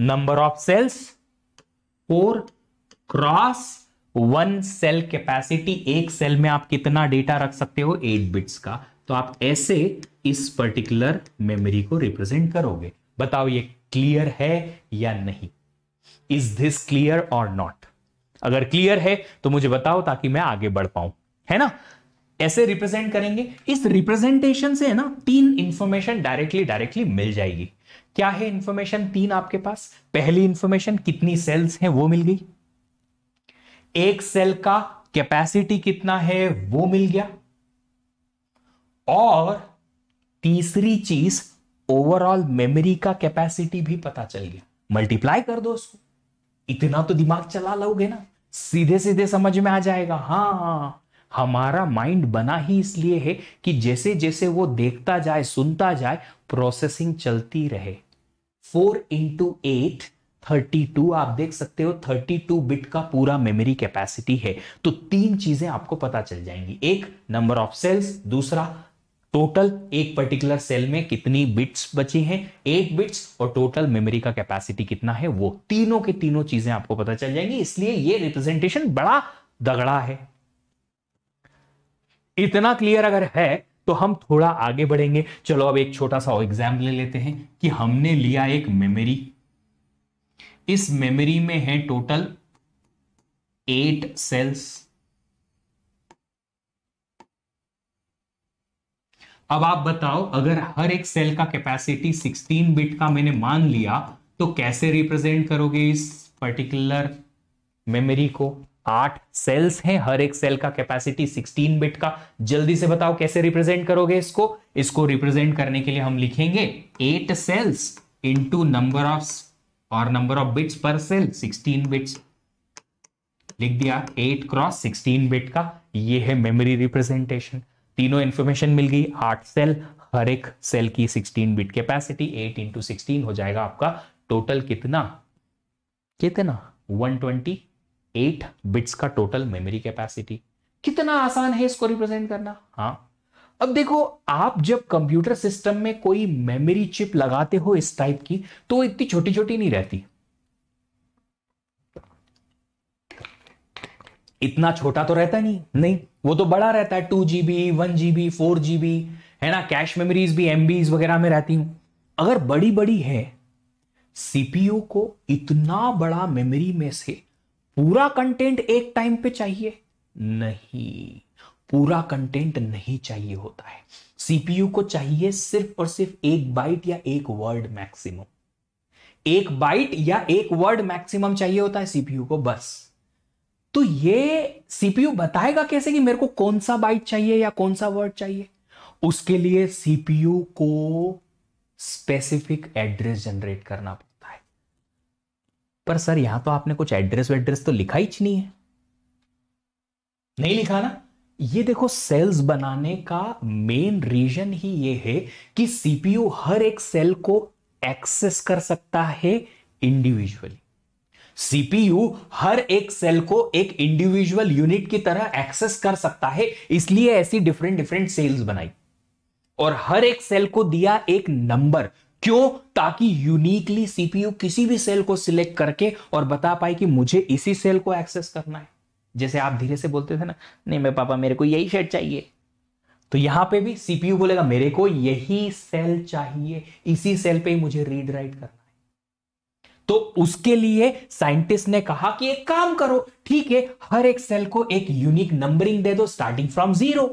number of cells four cross one cell capacity एक सेल में आप कितना डेटा रख सकते हो एट बिट्स का तो आप ऐसे इस पर्टिकुलर मेमोरी को रिप्रेजेंट करोगे बताओ ये क्लियर है या नहीं इज दिस क्लियर और नॉट अगर क्लियर है तो मुझे बताओ ताकि मैं आगे बढ़ पाऊं है ना ऐसे रिप्रेजेंट करेंगे इस रिप्रेजेंटेशन से है ना तीन इंफॉर्मेशन डायरेक्टली डायरेक्टली मिल जाएगी क्या है इंफॉर्मेशन तीन आपके पास पहली इंफॉर्मेशन कितनी सेल्स हैं वो मिल गई एक सेल का कैपेसिटी कितना है वो मिल गया और तीसरी चीज ओवरऑल मेमोरी का कैपेसिटी भी पता चल गया मल्टीप्लाई कर दो उसको इतना तो दिमाग चला लोगे ना सीधे सीधे समझ में आ जाएगा हाँ हमारा माइंड बना ही इसलिए है कि जैसे जैसे वो देखता जाए सुनता जाए प्रोसेसिंग चलती रहे four into eight thirty two आप देख सकते हो थर्टी टू बिट का पूरा मेमोरी कैपेसिटी है तो तीन चीजें आपको पता चल जाएंगी एक नंबर ऑफ सेल्स दूसरा टोटल एक पर्टिकुलर सेल में कितनी बिट्स बची हैं एट बिट्स और टोटल मेमोरी का कैपेसिटी कितना है वो तीनों के तीनों चीजें आपको पता चल जाएंगी इसलिए ये रिप्रेजेंटेशन बड़ा दगड़ा है इतना क्लियर अगर है तो हम थोड़ा आगे बढ़ेंगे चलो अब एक छोटा सा एग्जाम्पल ले लेते हैं कि हमने लिया एक मेमोरी इस मेमोरी में है टोटल एट सेल्स अब आप बताओ अगर हर एक सेल का कैपेसिटी 16 बिट का मैंने मान लिया तो कैसे रिप्रेजेंट करोगे इस पर्टिकुलर मेमोरी को आठ सेल्स हैं हर एक सेल का कैपेसिटी 16 बिट का जल्दी से बताओ कैसे रिप्रेजेंट करोगे इसको इसको रिप्रेजेंट करने के लिए हम लिखेंगे eight cells into number of और number of bits per cell 16 bits लिख दिया एट क्रॉस 16 बिट का ये है मेमोरी रिप्रेजेंटेशन तीनों इन्फॉर्मेशन मिल गई आठ सेल हर एक सेल की 16 बिट कैपेसिटी 8 इंटू सिक्सटीन हो जाएगा आपका टोटल कितना कितना 128 बिट्स का टोटल मेमोरी कैपेसिटी कितना आसान है इसको रिप्रेजेंट करना हाँ अब देखो आप जब कंप्यूटर सिस्टम में कोई मेमोरी चिप लगाते हो इस टाइप की तो इतनी छोटी छोटी नहीं रहती इतना छोटा तो रहता नहीं नहीं वो तो बड़ा रहता है two G B one G B four G B है ना कैश मेमोरीज भी एम वगैरह में रहती हूं अगर बड़ी बड़ी है सीपीयू को इतना बड़ा मेमोरी में से पूरा कंटेंट एक टाइम पे चाहिए नहीं पूरा कंटेंट नहीं चाहिए होता है सीपीयू को चाहिए सिर्फ और सिर्फ एक बाइट या एक वर्ड मैक्सिमम एक बाइट या एक वर्ड मैक्सिमम चाहिए होता है सीपीयू को बस तो ये सीपीयू बताएगा कैसे कि मेरे को कौन सा बाइट चाहिए या कौन सा वर्ड चाहिए उसके लिए सीपीयू को स्पेसिफिक एड्रेस जनरेट करना पड़ता है पर सर यहां तो आपने कुछ एड्रेस वेड्रेस तो लिखा ही नहीं है नहीं लिखा ना ये देखो सेल्स बनाने का मेन रीजन ही ये है कि सीपीयू हर एक सेल को एक्सेस कर सकता है इंडिविजुअली सीपीयू हर एक सेल को एक इंडिविजुअल यूनिट की तरह एक्सेस कर सकता है इसलिए ऐसी डिफरेंट डिफरेंट सेल्स बनाई और हर एक सेल को दिया एक नंबर क्यों ताकि यूनिकली सीपीयू किसी भी सेल को सिलेक्ट करके और बता पाए कि मुझे इसी सेल को एक्सेस करना है जैसे आप धीरे से बोलते थे ना नहीं मैं पापा मेरे को यही शेड चाहिए तो यहां पे भी सीपीयू बोलेगा मेरे को यही सेल चाहिए इसी सेल पे ही मुझे रीड राइट करना तो उसके लिए साइंटिस्ट ने कहा कि एक काम करो ठीक है हर एक सेल को एक यूनिक नंबरिंग दे दो स्टार्टिंग फ्रॉम जीरो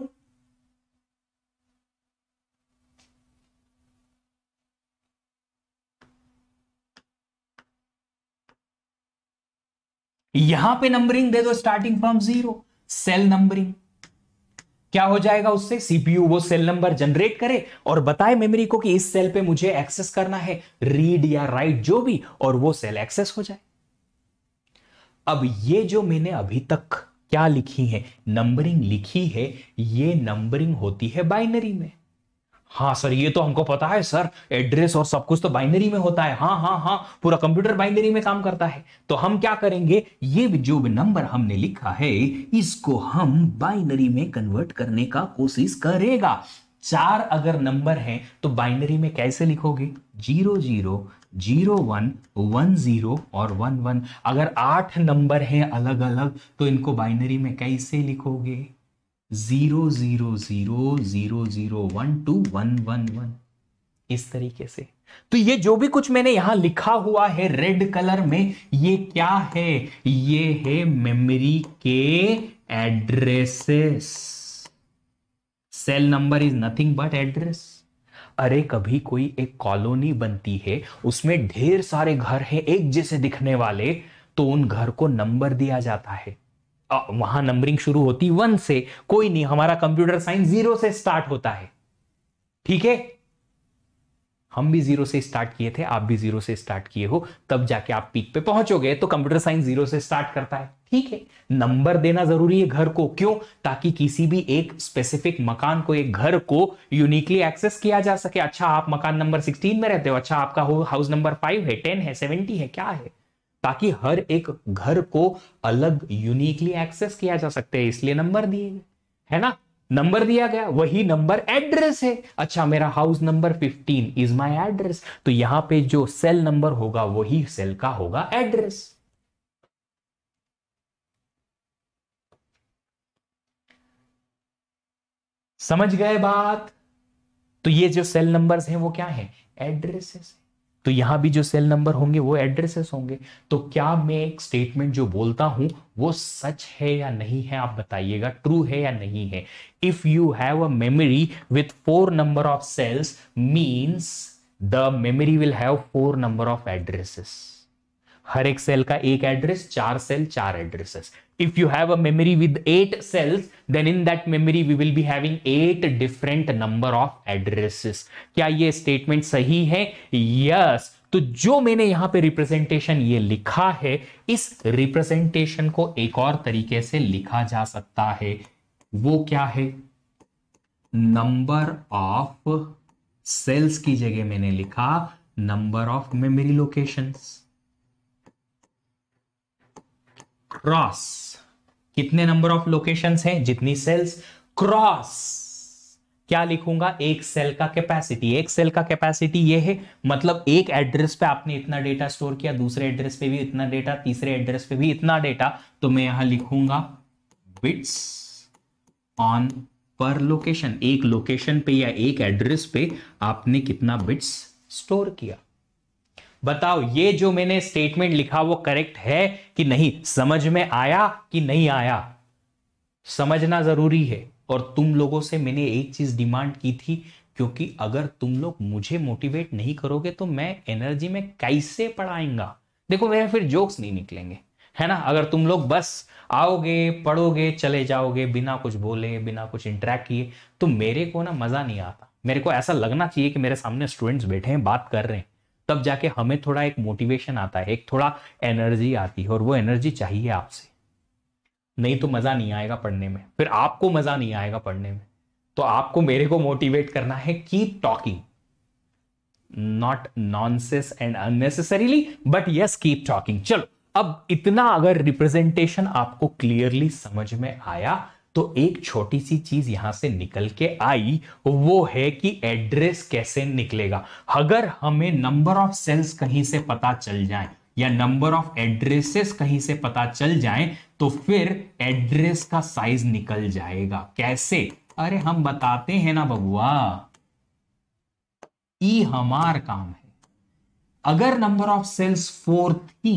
यहां पे नंबरिंग दे दो starting from zero cell numbering क्या हो जाएगा उससे सीपीयू वो सेल नंबर जनरेट करे और बताए मेमोरी को कि इस सेल पे मुझे एक्सेस करना है रीड या राइट जो भी और वो सेल एक्सेस हो जाए अब ये जो मैंने अभी तक क्या लिखी है नंबरिंग लिखी है ये नंबरिंग होती है बाइनरी में हाँ सर ये तो हमको पता है सर एड्रेस और सब कुछ तो बाइनरी में होता है हाँ हाँ हाँ पूरा कंप्यूटर बाइनरी में काम करता है तो हम क्या करेंगे ये जो नंबर हमने लिखा है इसको हम बाइनरी में कन्वर्ट करने का कोशिश करेगा चार अगर नंबर है तो बाइनरी में कैसे लिखोगे zero zero zero one one zero और वन वन अगर आठ नंबर हैं अलग अलग तो इनको बाइनरी में कैसे लिखोगे zero zero zero zero zero one two one one one इस तरीके से तो ये जो भी कुछ मैंने यहां लिखा हुआ है रेड कलर में ये क्या है ये है मेमोरी के addresses cell number is nothing but address अरे कभी कोई एक कॉलोनी बनती है उसमें ढेर सारे घर हैं एक जैसे दिखने वाले तो उन घर को नंबर दिया जाता है वहां नंबरिंग शुरू होती वन से कोई नहीं हमारा कंप्यूटर साइंस जीरो से स्टार्ट होता है ठीक है हम भी जीरो से स्टार्ट किए थे आप भी जीरो से स्टार्ट किए हो तब जाके आप पीक पे पहुंचोगे तो कंप्यूटर साइंस जीरो से स्टार्ट करता है ठीक है नंबर देना जरूरी है घर को क्यों ताकि किसी भी एक स्पेसिफिक मकान को एक घर को यूनिकली एक्सेस किया जा सके अच्छा आप मकान नंबर सिक्सटीन में रहते हो अच्छा आपका हाउस नंबर फाइव है टेन है सेवेंटी है क्या है ताकि हर एक घर को अलग यूनिकली एक्सेस किया जा सकते हैं इसलिए नंबर दिए गए है ना नंबर दिया गया वही नंबर एड्रेस है अच्छा मेरा house number 15 is my address तो यहां पे जो सेल नंबर होगा वही सेल का होगा एड्रेस समझ गए बात तो ये जो सेल नंबर्स हैं वो क्या है एड्रेसेस तो यहां भी जो सेल नंबर होंगे वो एड्रेसेस होंगे तो क्या मैं एक स्टेटमेंट जो बोलता हूं वो सच है या नहीं है आप बताइएगा ट्रू है या नहीं है if you have a memory with four number of cells means the memory will have four number of addresses हर एक सेल का एक एड्रेस चार सेल चार addresses if you have a memory with eight cells then in that memory we will be having eight different number of addresses kya ye statement sahi hai yes तो जो मैंने यहां पे representation ये लिखा है इस रिप्रेजेंटेशन को एक और तरीके से लिखा जा सकता है वो क्या है नंबर ऑफ सेल्स की जगह मैंने लिखा number of memory locations cross कितने नंबर ऑफ लोकेशन है जितनी सेल्स क्रॉस क्या लिखूंगा एक सेल का कैपेसिटी एक सेल का कैपेसिटी ये है मतलब एक एड्रेस पे आपने इतना डेटा स्टोर किया दूसरे एड्रेस पे भी इतना डेटा तीसरे एड्रेस पे भी इतना डेटा तो मैं यहां लिखूंगा बिट्स ऑन पर लोकेशन एक लोकेशन पे या एक एड्रेस पे आपने कितना बिट्स स्टोर किया बताओ ये जो मैंने स्टेटमेंट लिखा वो करेक्ट है कि नहीं समझ में आया कि नहीं आया समझना जरूरी है और तुम लोगों से मैंने एक चीज डिमांड की थी क्योंकि अगर तुम लोग मुझे मोटिवेट नहीं करोगे तो मैं एनर्जी में कैसे पढ़ाएंगा देखो मेरे फिर जोक्स नहीं निकलेंगे है ना अगर तुम लोग बस आओगे पढ़ोगे चले जाओगे बिना कुछ बोले बिना कुछ इंटरेक्ट किए तो मेरे को ना मजा नहीं आता मेरे को ऐसा लगना चाहिए कि मेरे सामने स्टूडेंट्स बैठे हैं बात कर रहे हैं तब जाके हमें थोड़ा एक मोटिवेशन आता है एक थोड़ा एनर्जी आती है और वो एनर्जी चाहिए आपसे नहीं तो मजा नहीं आएगा पढ़ने में फिर आपको मजा नहीं आएगा पढ़ने में तो आपको मेरे को मोटिवेट करना है keep talking not nonsense and unnecessarily but yes keep talking चलो अब इतना अगर रिप्रेजेंटेशन आपको क्लियरली समझ में आया तो एक छोटी सी चीज यहां से निकल के आई वो है कि एड्रेस कैसे निकलेगा अगर हमें नंबर ऑफ सेल्स कहीं से पता चल जाए या नंबर ऑफ एड्रेसेस कहीं से पता चल जाए तो फिर एड्रेस का साइज निकल जाएगा कैसे अरे हम बताते हैं ना बबुआ ई हमार काम है अगर नंबर ऑफ सेल्स फोर थी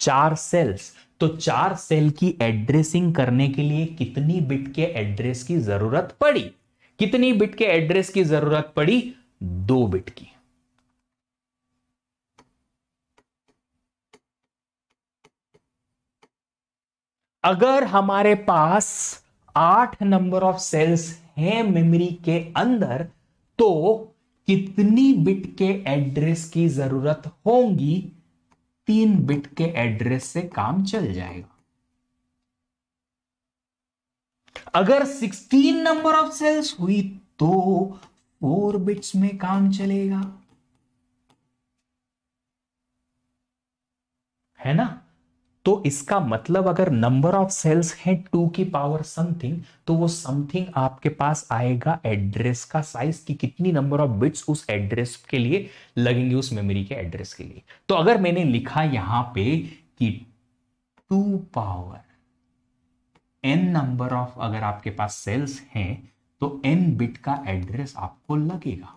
चार सेल्स तो चार सेल की एड्रेसिंग करने के लिए कितनी बिट के एड्रेस की जरूरत पड़ी कितनी बिट के एड्रेस की जरूरत पड़ी दो बिट की अगर हमारे पास आठ नंबर ऑफ सेल्स हैं मेमोरी के अंदर तो कितनी बिट के एड्रेस की जरूरत होंगी तीन बिट के एड्रेस से काम चल जाएगा अगर 16 नंबर ऑफ सेल्स हुई तो फोर बिट्स में काम चलेगा है ना तो इसका मतलब अगर नंबर ऑफ सेल्स हैं टू की पावर समथिंग तो वो समथिंग आपके पास आएगा एड्रेस का साइज की कितनी नंबर ऑफ बिट्स उस एड्रेस के लिए लगेंगे उस मेमोरी के एड्रेस के लिए तो अगर मैंने लिखा यहां पे कि two power n number of अगर आपके पास सेल्स हैं तो एन बिट का एड्रेस आपको लगेगा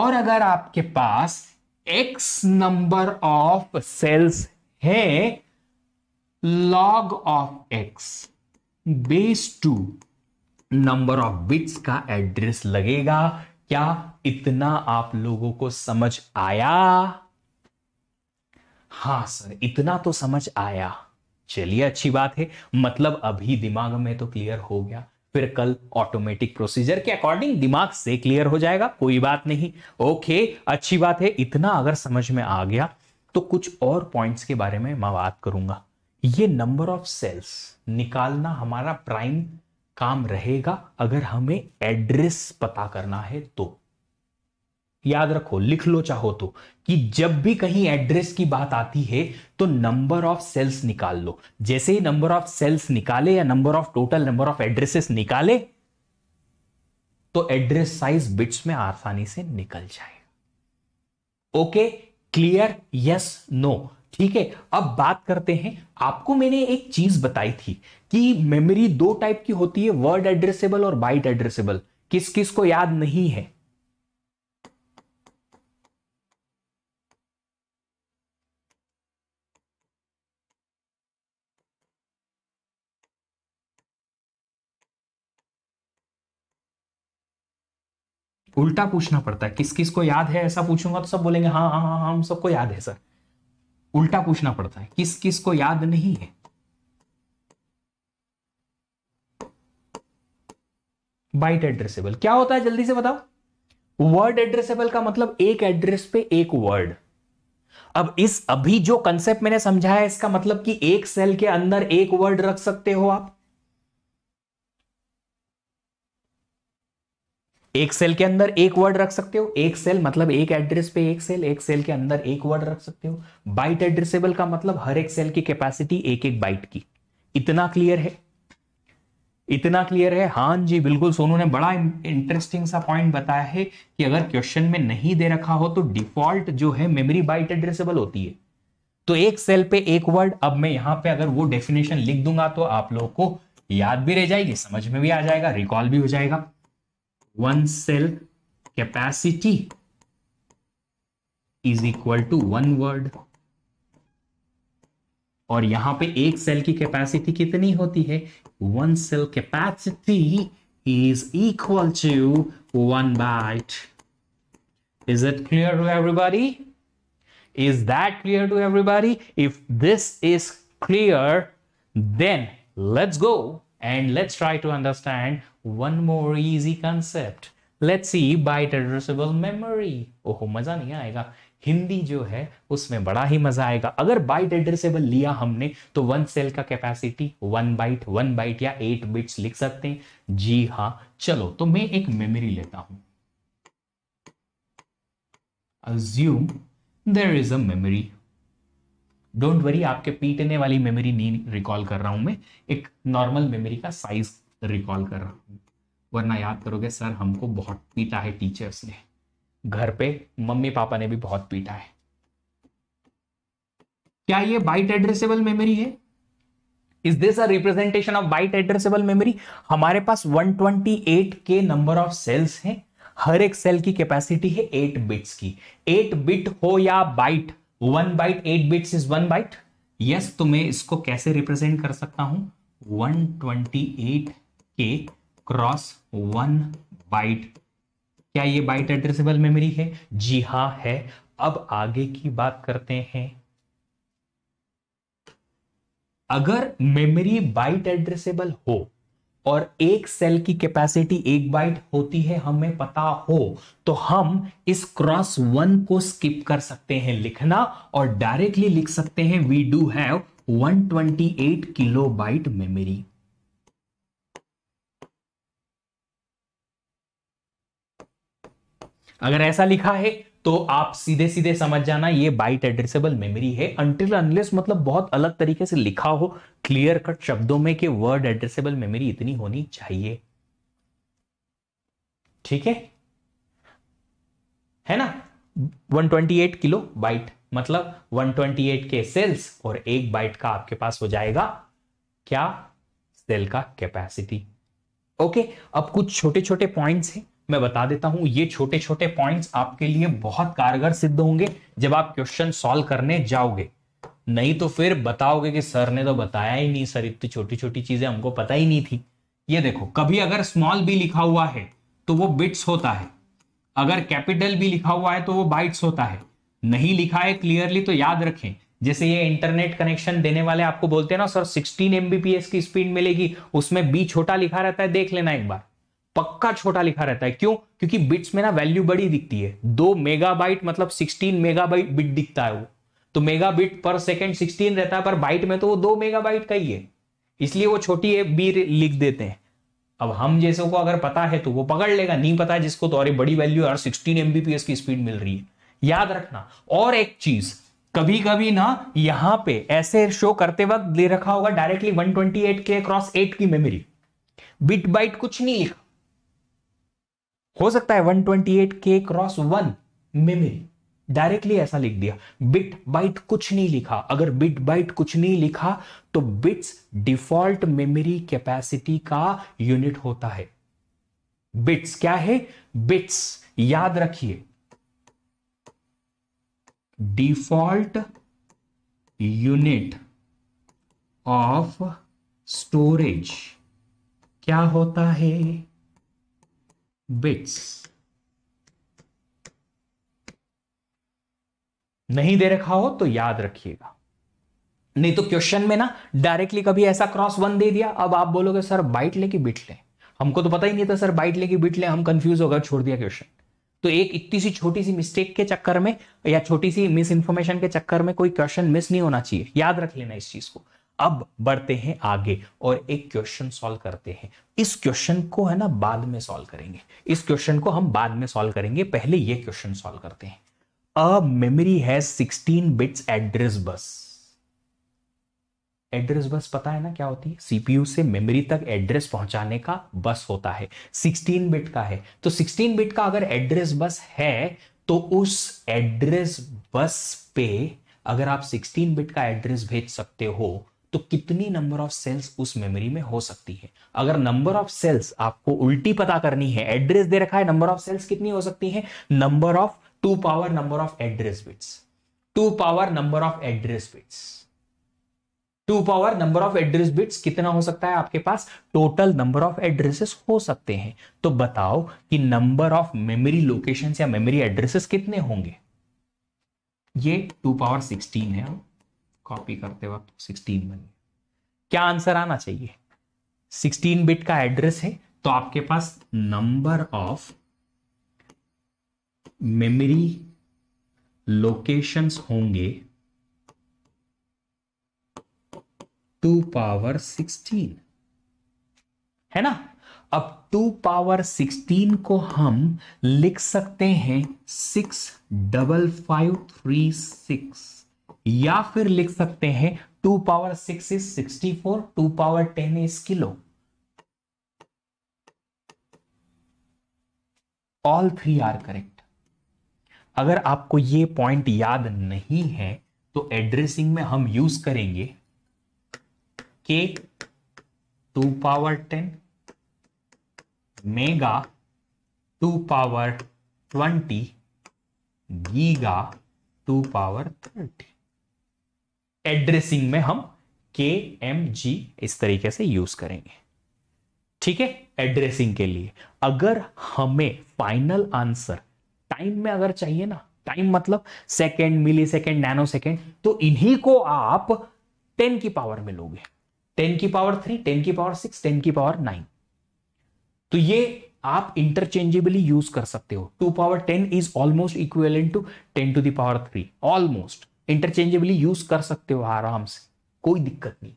और अगर आपके पास एक्स नंबर ऑफ सेल्स है log of X base two number of bits का एड्रेस लगेगा क्या इतना आप लोगों को समझ आया हाँ सर इतना तो समझ आया चलिए अच्छी बात है मतलब अभी दिमाग में तो क्लियर हो गया फिर कल ऑटोमेटिक प्रोसीजर के अकॉर्डिंग दिमाग से क्लियर हो जाएगा कोई बात नहीं ओके अच्छी बात है इतना अगर समझ में आ गया तो कुछ और पॉइंट्स के बारे में मैं बात करूंगा ये नंबर ऑफ सेल्स निकालना हमारा प्राइम काम रहेगा अगर हमें एड्रेस पता करना है तो याद रखो लिख लो चाहो तो कि जब भी कहीं एड्रेस की बात आती है तो नंबर ऑफ सेल्स निकाल लो जैसे ही नंबर ऑफ सेल्स निकाले या number of total number of addresses निकाले तो एड्रेस साइज बिट्स में आसानी से निकल जाएगा ओके क्लियर यस नो ठीक है अब बात करते हैं आपको मैंने एक चीज बताई थी कि मेमोरी दो टाइप की होती है वर्ड एड्रेसेबल और बाइट एड्रेसेबल किस किस को याद नहीं है उल्टा पूछना पड़ता है किस किस को याद है ऐसा पूछूंगा तो सब बोलेंगे हाँ हाँ हाँ, हाँ हम सबको याद है सर उल्टा पूछना पड़ता है किस किस को याद नहीं है बाइट एड्रेसेबल क्या होता है जल्दी से बताओ वर्ड एड्रेसेबल का मतलब एक एड्रेस पे एक वर्ड अब इस अभी जो कंसेप्ट मैंने समझाया इसका मतलब कि एक सेल के अंदर एक वर्ड रख सकते हो आप एक सेल के अंदर एक वर्ड रख सकते हो एक सेल मतलब एक एड्रेस पे एक सेल एक सेल के अंदर एक वर्ड रख सकते हो बाइट एड्रेसेबल का मतलब हर एक सेल की कैपेसिटी एक एक बाइट की इतना क्लियर है इतना क्लियर है हाँ जी बिल्कुल सोनू ने बड़ा इंटरेस्टिंग सा पॉइंट बताया है कि अगर क्वेश्चन में नहीं दे रखा हो तो डिफॉल्ट जो है मेमोरी बाइट एड्रेसेबल होती है तो एक सेल पे एक वर्ड अब मैं यहां पे अगर वो डेफिनेशन लिख दूंगा तो आप लोगों को याद भी रह जाएगी समझ में भी आ जाएगा रिकॉल भी हो जाएगा one cell capacity is equal to one word और यहां पे एक सेल की कैपेसिटी कितनी होती है one cell capacity is equal to one byte is it clear to everybody is that clear to everybody if this is clear then let's go and let's try to understand one more easy concept. Let's see byte addressable memory. ओहो मजा नहीं आएगा हिंदी जो है उसमें बड़ा ही मजा आएगा अगर बाइट एड्रेसेबल लिया हमने तो वन सेल का capacity one byte one byte या एट बिट्स लिख सकते हैं जी हाँ चलो तो मैं एक मेमोरी लेता हूं assume there is a memory don't worry आपके पीटने वाली मेमोरी नहीं रिकॉल कर रहा हूं मैं एक नॉर्मल मेमोरी का साइज रिकॉल कर रहा हूँ वरना याद करोगे सर हमको बहुत पीटा है टीचर्स ने घर पे मम्मी पापा ने भी बहुत पीटा है क्या ये बाइट एड्रेसेबल मेमोरी है is this a representation of byte addressable memory हमारे पास 128 के नंबर ऑफ सेल्स हैं हर एक सेल की कैपेसिटी है 8 बिट्स की 8 बिट हो या byte 1 byte 8 bits is 1 byte yes तो मैं इसको कैसे रिप्रेजेंट कर सकता हूं 128 के क्रॉस वन बाइट क्या ये बाइट एड्रेसेबल मेमोरी है जी हा है अब आगे की बात करते हैं अगर मेमोरी बाइट एड्रेसेबल हो और एक सेल की कैपेसिटी एक बाइट होती है हमें पता हो तो हम इस क्रॉस वन को स्किप कर सकते हैं लिखना और डायरेक्टली लिख सकते हैं we do have 128 kilo byte memory अगर ऐसा लिखा है तो आप सीधे सीधे समझ जाना ये बाइट एड्रेसेबल मेमोरी है अनटिल अनलेस मतलब बहुत अलग तरीके से लिखा हो क्लियर कट शब्दों में कि वर्ड एड्रेसेबल मेमोरी इतनी होनी चाहिए ठीक है है ना 128 किलो बाइट मतलब 128 के सेल्स और एक बाइट का आपके पास हो जाएगा क्या सेल का कैपेसिटी ओके अब कुछ छोटे छोटे पॉइंट्स हैं मैं बता देता हूं ये छोटे छोटे पॉइंट्स आपके लिए बहुत कारगर सिद्ध होंगे जब आप क्वेश्चन सॉल्व करने जाओगे नहीं तो फिर बताओगे कि सर ने तो बताया ही नहीं सर इतनी छोटी छोटी चीजें हमको पता ही नहीं थी ये देखो कभी अगर स्मॉल बी लिखा हुआ है तो वो बिट्स होता है अगर कैपिटल बी लिखा हुआ है तो वो बाइट्स होता है नहीं लिखा है क्लियरली तो याद रखें जैसे ये इंटरनेट कनेक्शन देने वाले आपको बोलते हैं ना सर 16 एमबीपीएस की स्पीड मिलेगी उसमें बी छोटा लिखा रहता है देख लेना एक बार पक्का छोटा लिखा रहता है क्यों क्योंकि बिट्स में ना वैल्यू बड़ी दिखती है दो मेगाबाइट मतलब सिक्सटीन मेगाबाइट बिट दिखता है वो तो मेगाबिट पर सेकेंड सिक्सटीन रहता है पर बाइट में तो वो दो मेगाबाइट का ही है इसलिए वो छोटी है बी लिख देते हैं अब हम जैसे को अगर पता है तो वो पकड़ लेगा नहीं पता है जिसको तो अरे बड़ी वैल्यू और सिक्सटीन एमबीपीएस की स्पीड मिल रही है याद रखना और एक चीज कभी कभी ना यहां पे ऐसे शो करते वक्त ले रखा होगा डायरेक्टली 128 के क्रॉस 8 की मेमोरी बिट बाइट कुछ नहीं लिखा हो सकता है 128 के क्रॉस वन मेमोरी डायरेक्टली ऐसा लिख दिया बिट बाइट कुछ नहीं लिखा अगर बिट बाइट कुछ नहीं लिखा तो बिट्स डिफॉल्ट मेमोरी कैपेसिटी का यूनिट होता है बिट्स क्या है बिट्स याद रखिए डिफॉल्ट यूनिट ऑफ स्टोरेज क्या होता है बिट्स नहीं दे रखा हो तो याद रखिएगा नहीं तो क्वेश्चन में ना डायरेक्टली कभी ऐसा क्रॉस वन दे दिया अब आप बोलोगे सर बाइट ले कि बिट ले हमको तो पता ही नहीं था सर बाइट ले कि बिट ले हम कंफ्यूज होकर छोड़ दिया क्वेश्चन तो एक इतनी सी छोटी सी मिस्टेक के चक्कर में या छोटी सी मिस इन्फॉर्मेशन के चक्कर में कोई क्वेश्चन मिस नहीं होना चाहिए याद रख लेना इस चीज को अब बढ़ते हैं आगे और एक क्वेश्चन सॉल्व करते हैं इस क्वेश्चन को है ना बाद में सॉल्व करेंगे इस क्वेश्चन को हम बाद में सॉल्व करेंगे पहले ये क्वेश्चन सॉल्व करते हैं a memory has 16 bits address bus address bus पता है ना क्या होती है सीपीयू से मेमोरी तक एड्रेस पहुंचाने का बस होता है 16 बिट का है तो 16 बिट का अगर एड्रेस बस है तो उस एड्रेस बस पे अगर आप 16 बिट का एड्रेस भेज सकते हो तो कितनी नंबर ऑफ सेल्स उस मेमोरी में हो सकती है अगर नंबर ऑफ सेल्स आपको उल्टी पता करनी है एड्रेस दे रखा है नंबर ऑफ सेल्स कितनी हो सकती है number of two power number of address bits two power number of address bits two power number of address bits कितना हो सकता है आपके पास टोटल नंबर ऑफ एड्रेसेस हो सकते हैं तो बताओ कि नंबर ऑफ मेमोरी लोकेशंस या मेमोरी एड्रेसेस कितने होंगे ये टू पावर सिक्सटीन है कॉपी करते वक्त सिक्सटीन बन गया क्या आंसर आना चाहिए सिक्सटीन बिट का एड्रेस है तो आपके पास नंबर ऑफ मेमोरी लोकेशंस होंगे टू पावर सिक्सटीन है ना अब टू पावर सिक्सटीन को हम लिख सकते हैं six double five three six या फिर लिख सकते हैं two power six is sixty four two power ten is kilo all three are correct अगर आपको ये पॉइंट याद नहीं है तो एड्रेसिंग में हम यूज करेंगे K two power ten mega two power twenty giga two power thirty addressing में हम के एम जी इस तरीके से यूज करेंगे ठीक है एड्रेसिंग के लिए अगर हमें फाइनल आंसर टाइम में अगर चाहिए ना टाइम मतलब second milli second nano second तो इन्हीं को आप टेन की पावर में लोगे टेन की पावर थ्री टेन की पावर सिक्स टेन की पावर नाइन तो ये आप इंटरचेंजेबली यूज कर सकते हो two power ten is almost equivalent to ten to the power three almost interchangeably use कर सकते हो आराम से कोई दिक्कत नहीं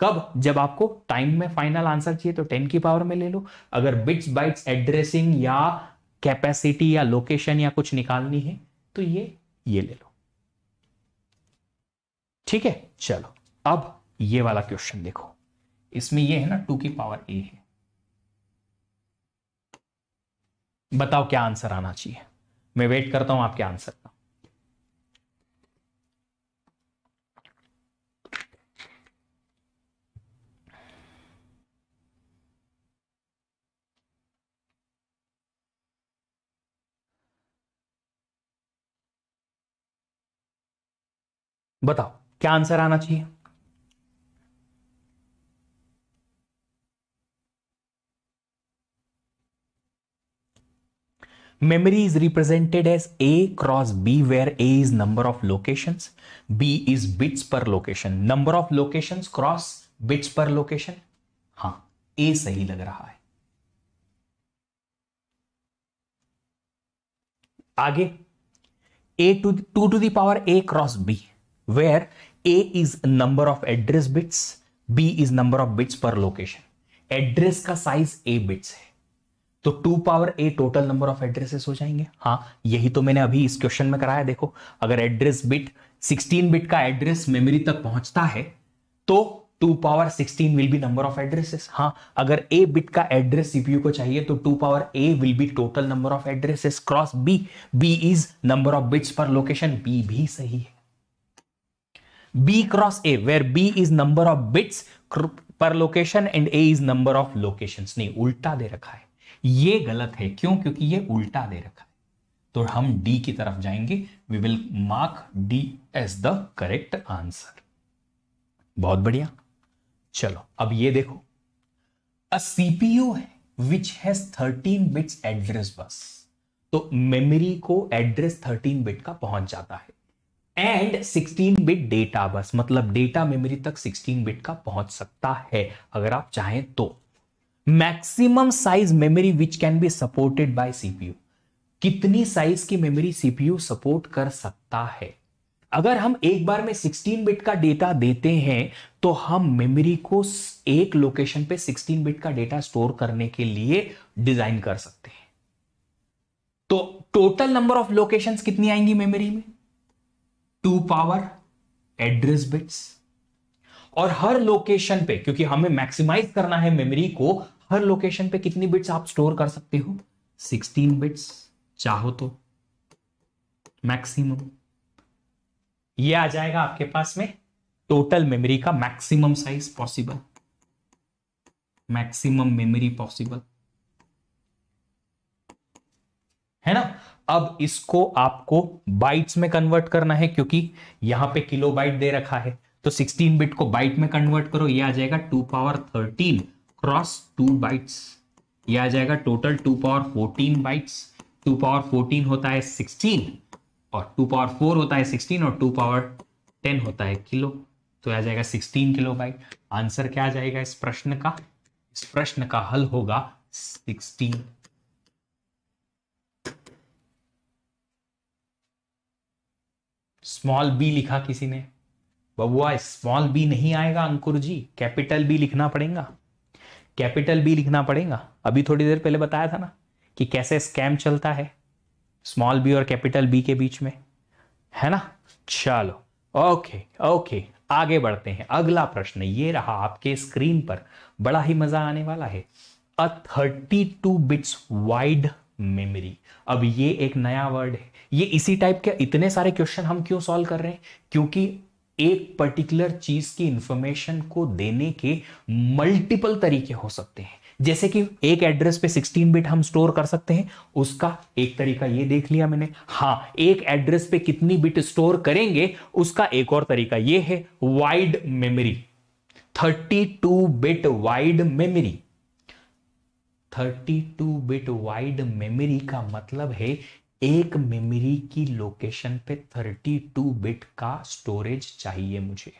कब जब आपको टाइम में फाइनल आंसर चाहिए तो टेन की पावर में ले लो अगर बिट्स बाइट्स एड्रेसिंग या कैपेसिटी या लोकेशन या कुछ निकालनी है तो ये ये ले लो ठीक है चलो अब ये वाला क्वेश्चन देखो इसमें ये है ना टू की पावर ए है बताओ क्या आंसर आना चाहिए मैं वेट करता हूं आपके आंसर का बताओ क्या आंसर आना चाहिए memory is represented as A cross B where A is number of location B is bits per location number of location cross bits per location हां ए सही लग रहा है आगे A to two to the power A cross B where A is number of address bits, B is number of bits per location. Address का size A bits है तो two power A total number of addresses हो जाएंगे हाँ यही तो मैंने अभी इस क्वेश्चन में कराया देखो अगर एड्रेस बिट 16 बिट का एड्रेस मेमोरी तक पहुंचता है तो two power 16 will be number of addresses हाँ अगर ए बिट का एड्रेस सीपीयू को चाहिए तो two power A will be total number of addresses cross B B is number of bits per location B भी सही है B cross A, where B is number of bits per location and A is number of locations. नहीं उल्टा दे रखा है ये गलत है क्यों क्योंकि ये उल्टा दे रखा है तो हम D की तरफ जाएंगे we will mark D as the correct answer बहुत बढ़िया चलो अब ये देखो अ सीपीयू है which has thirteen bits address bus तो मेमोरी को एड्रेस थर्टीन बिट का पहुंच जाता है एंड 16 बिट डेटा बस मतलब डेटा मेमोरी तक 16 बिट का पहुंच सकता है अगर आप चाहें तो maximum size memory which can be supported by CPU कितनी साइज की मेमोरी सीपीयू सपोर्ट कर सकता है अगर हम एक बार में 16 बिट का डेटा देते हैं तो हम मेमोरी को एक लोकेशन पे 16 बिट का डेटा स्टोर करने के लिए डिजाइन कर सकते हैं तो टोटल नंबर ऑफ लोकेशंस कितनी आएंगी मेमोरी में टू पावर एड्रेस बिट्स और हर लोकेशन पे क्योंकि हमें मैक्सिमाइज करना है मेमोरी को हर लोकेशन पे कितनी बिट्स आप स्टोर कर सकते हो 16 बिट्स चाहो तो मैक्सिमम ये आ जाएगा आपके पास में टोटल मेमोरी का maximum size possible maximum memory possible अब इसको आपको बाइट्स में कन्वर्ट करना है क्योंकि यहां पे किलो बाइट दे रखा है तो 16 बिट को बाइट में कन्वर्ट करो ये आ जाएगा two power thirteen cross two bytes ये आ जाएगा total two power fourteen bytes two power fourteen होता है सिक्सटीन और टू पावर फोर होता है सिक्सटीन और टू पावर टेन होता है किलो तो आ जाएगा सिक्सटीन किलो बाइट आंसर क्या आ जाएगा इस प्रश्न का इस प्रश्न का हल होगा सिक्सटीन स्मॉल बी लिखा किसी ने बबुआ स्मॉल बी नहीं आएगा अंकुर जी कैपिटल बी लिखना पड़ेगा कैपिटल बी लिखना पड़ेगा अभी थोड़ी देर पहले बताया था ना कि कैसे स्कैम चलता है स्मॉल बी और कैपिटल बी के बीच में है ना चलो ओके ओके आगे बढ़ते हैं अगला प्रश्न ये रहा आपके स्क्रीन पर बड़ा ही मजा आने वाला है a thirty two bits wide memory अब ये एक नया वर्ड है ये इसी टाइप के इतने सारे क्वेश्चन हम क्यों सॉल्व कर रहे हैं क्योंकि एक पर्टिकुलर चीज की इंफॉर्मेशन को देने के मल्टीपल तरीके हो सकते हैं जैसे कि एक एड्रेस पे 16 बिट हम स्टोर कर सकते हैं उसका एक तरीका ये देख लिया मैंने हाँ एक एड्रेस पे कितनी बिट स्टोर करेंगे उसका एक और तरीका ये है wide memory 32 bit wide memory 32 bit wide memory का मतलब है एक मेमोरी की लोकेशन पे 32 बिट का स्टोरेज चाहिए मुझे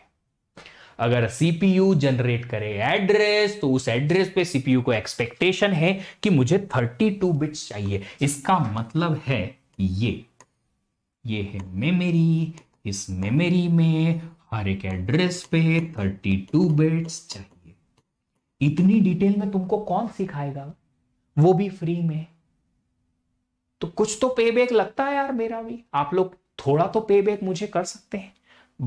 अगर सीपीयू जनरेट करे एड्रेस तो उस एड्रेस पे सीपीयू को एक्सपेक्टेशन है कि मुझे 32 बिट्स चाहिए इसका मतलब है ये ये है मेमोरी इस मेमोरी में हर एक एड्रेस पे 32 बिट्स चाहिए इतनी डिटेल में तुमको कौन सिखाएगा वो भी फ्री में तो कुछ तो पे बैक लगता है यार मेरा भी आप लोग थोड़ा तो पे बैक मुझे कर सकते हैं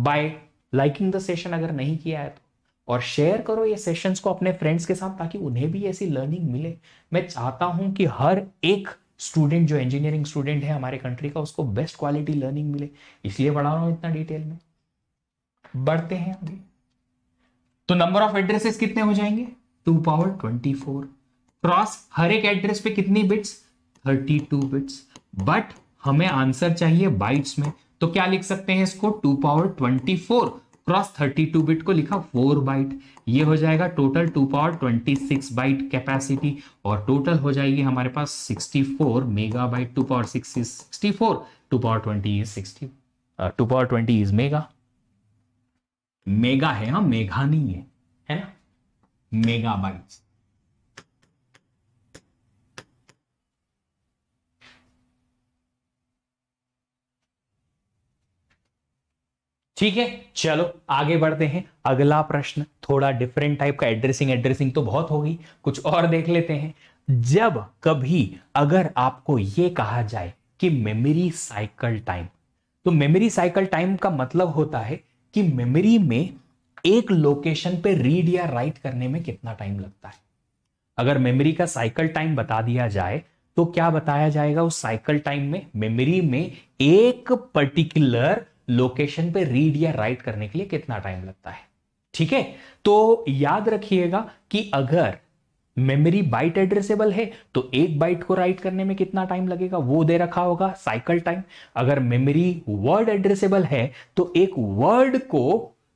बाय लाइकिंग द सेशन अगर नहीं किया है तो और शेयर करो ये सेशंस को अपने फ्रेंड्स के साथ ताकि उन्हें भी ऐसी लर्निंग मिले मैं चाहता हूं कि हर एक स्टूडेंट जो इंजीनियरिंग स्टूडेंट है हमारे कंट्री का उसको बेस्ट क्वालिटी लर्निंग मिले इसलिए बढ़ा रहा हूं इतना डिटेल में बढ़ते हैं आगे तो नंबर ऑफ एड्रेसेस कितने हो जाएंगे two power twenty four cross हर एक एड्रेस पे कितनी bits thirty two bits but हमें आंसर चाहिए बाइट्स में तो क्या लिख सकते हैं इसको two power twenty four cross thirty two bit को लिखा फोर बाइट ये हो जाएगा total two power twenty six byte capacity और टोटल हो जाएगी हमारे पास sixty four mega byte two power six is sixty four two power twenty is sixty two power twenty is mega mega है हाँ मेघा नहीं है है ना मेगा बाइट ठीक है चलो आगे बढ़ते हैं अगला प्रश्न थोड़ा डिफरेंट टाइप का एड्रेसिंग एड्रेसिंग तो बहुत होगी कुछ और देख लेते हैं जब कभी अगर आपको यह कहा जाए कि मेमोरी साइकिल टाइम तो मेमोरी साइकिल टाइम का मतलब होता है कि मेमोरी में एक लोकेशन पे रीड या राइट करने में कितना टाइम लगता है अगर मेमोरी का साइकिल टाइम बता दिया जाए तो क्या बताया जाएगा उस साइकिल टाइम में मेमोरी में एक पर्टिकुलर लोकेशन पे रीड या राइट करने के लिए कितना टाइम लगता है ठीक है तो याद रखिएगा कि अगर मेमोरी बाइट एड्रेसेबल है तो एक बाइट को राइट करने में कितना टाइम लगेगा वो दे रखा होगा साइकिल टाइम अगर मेमोरी वर्ड एड्रेसेबल है तो एक वर्ड को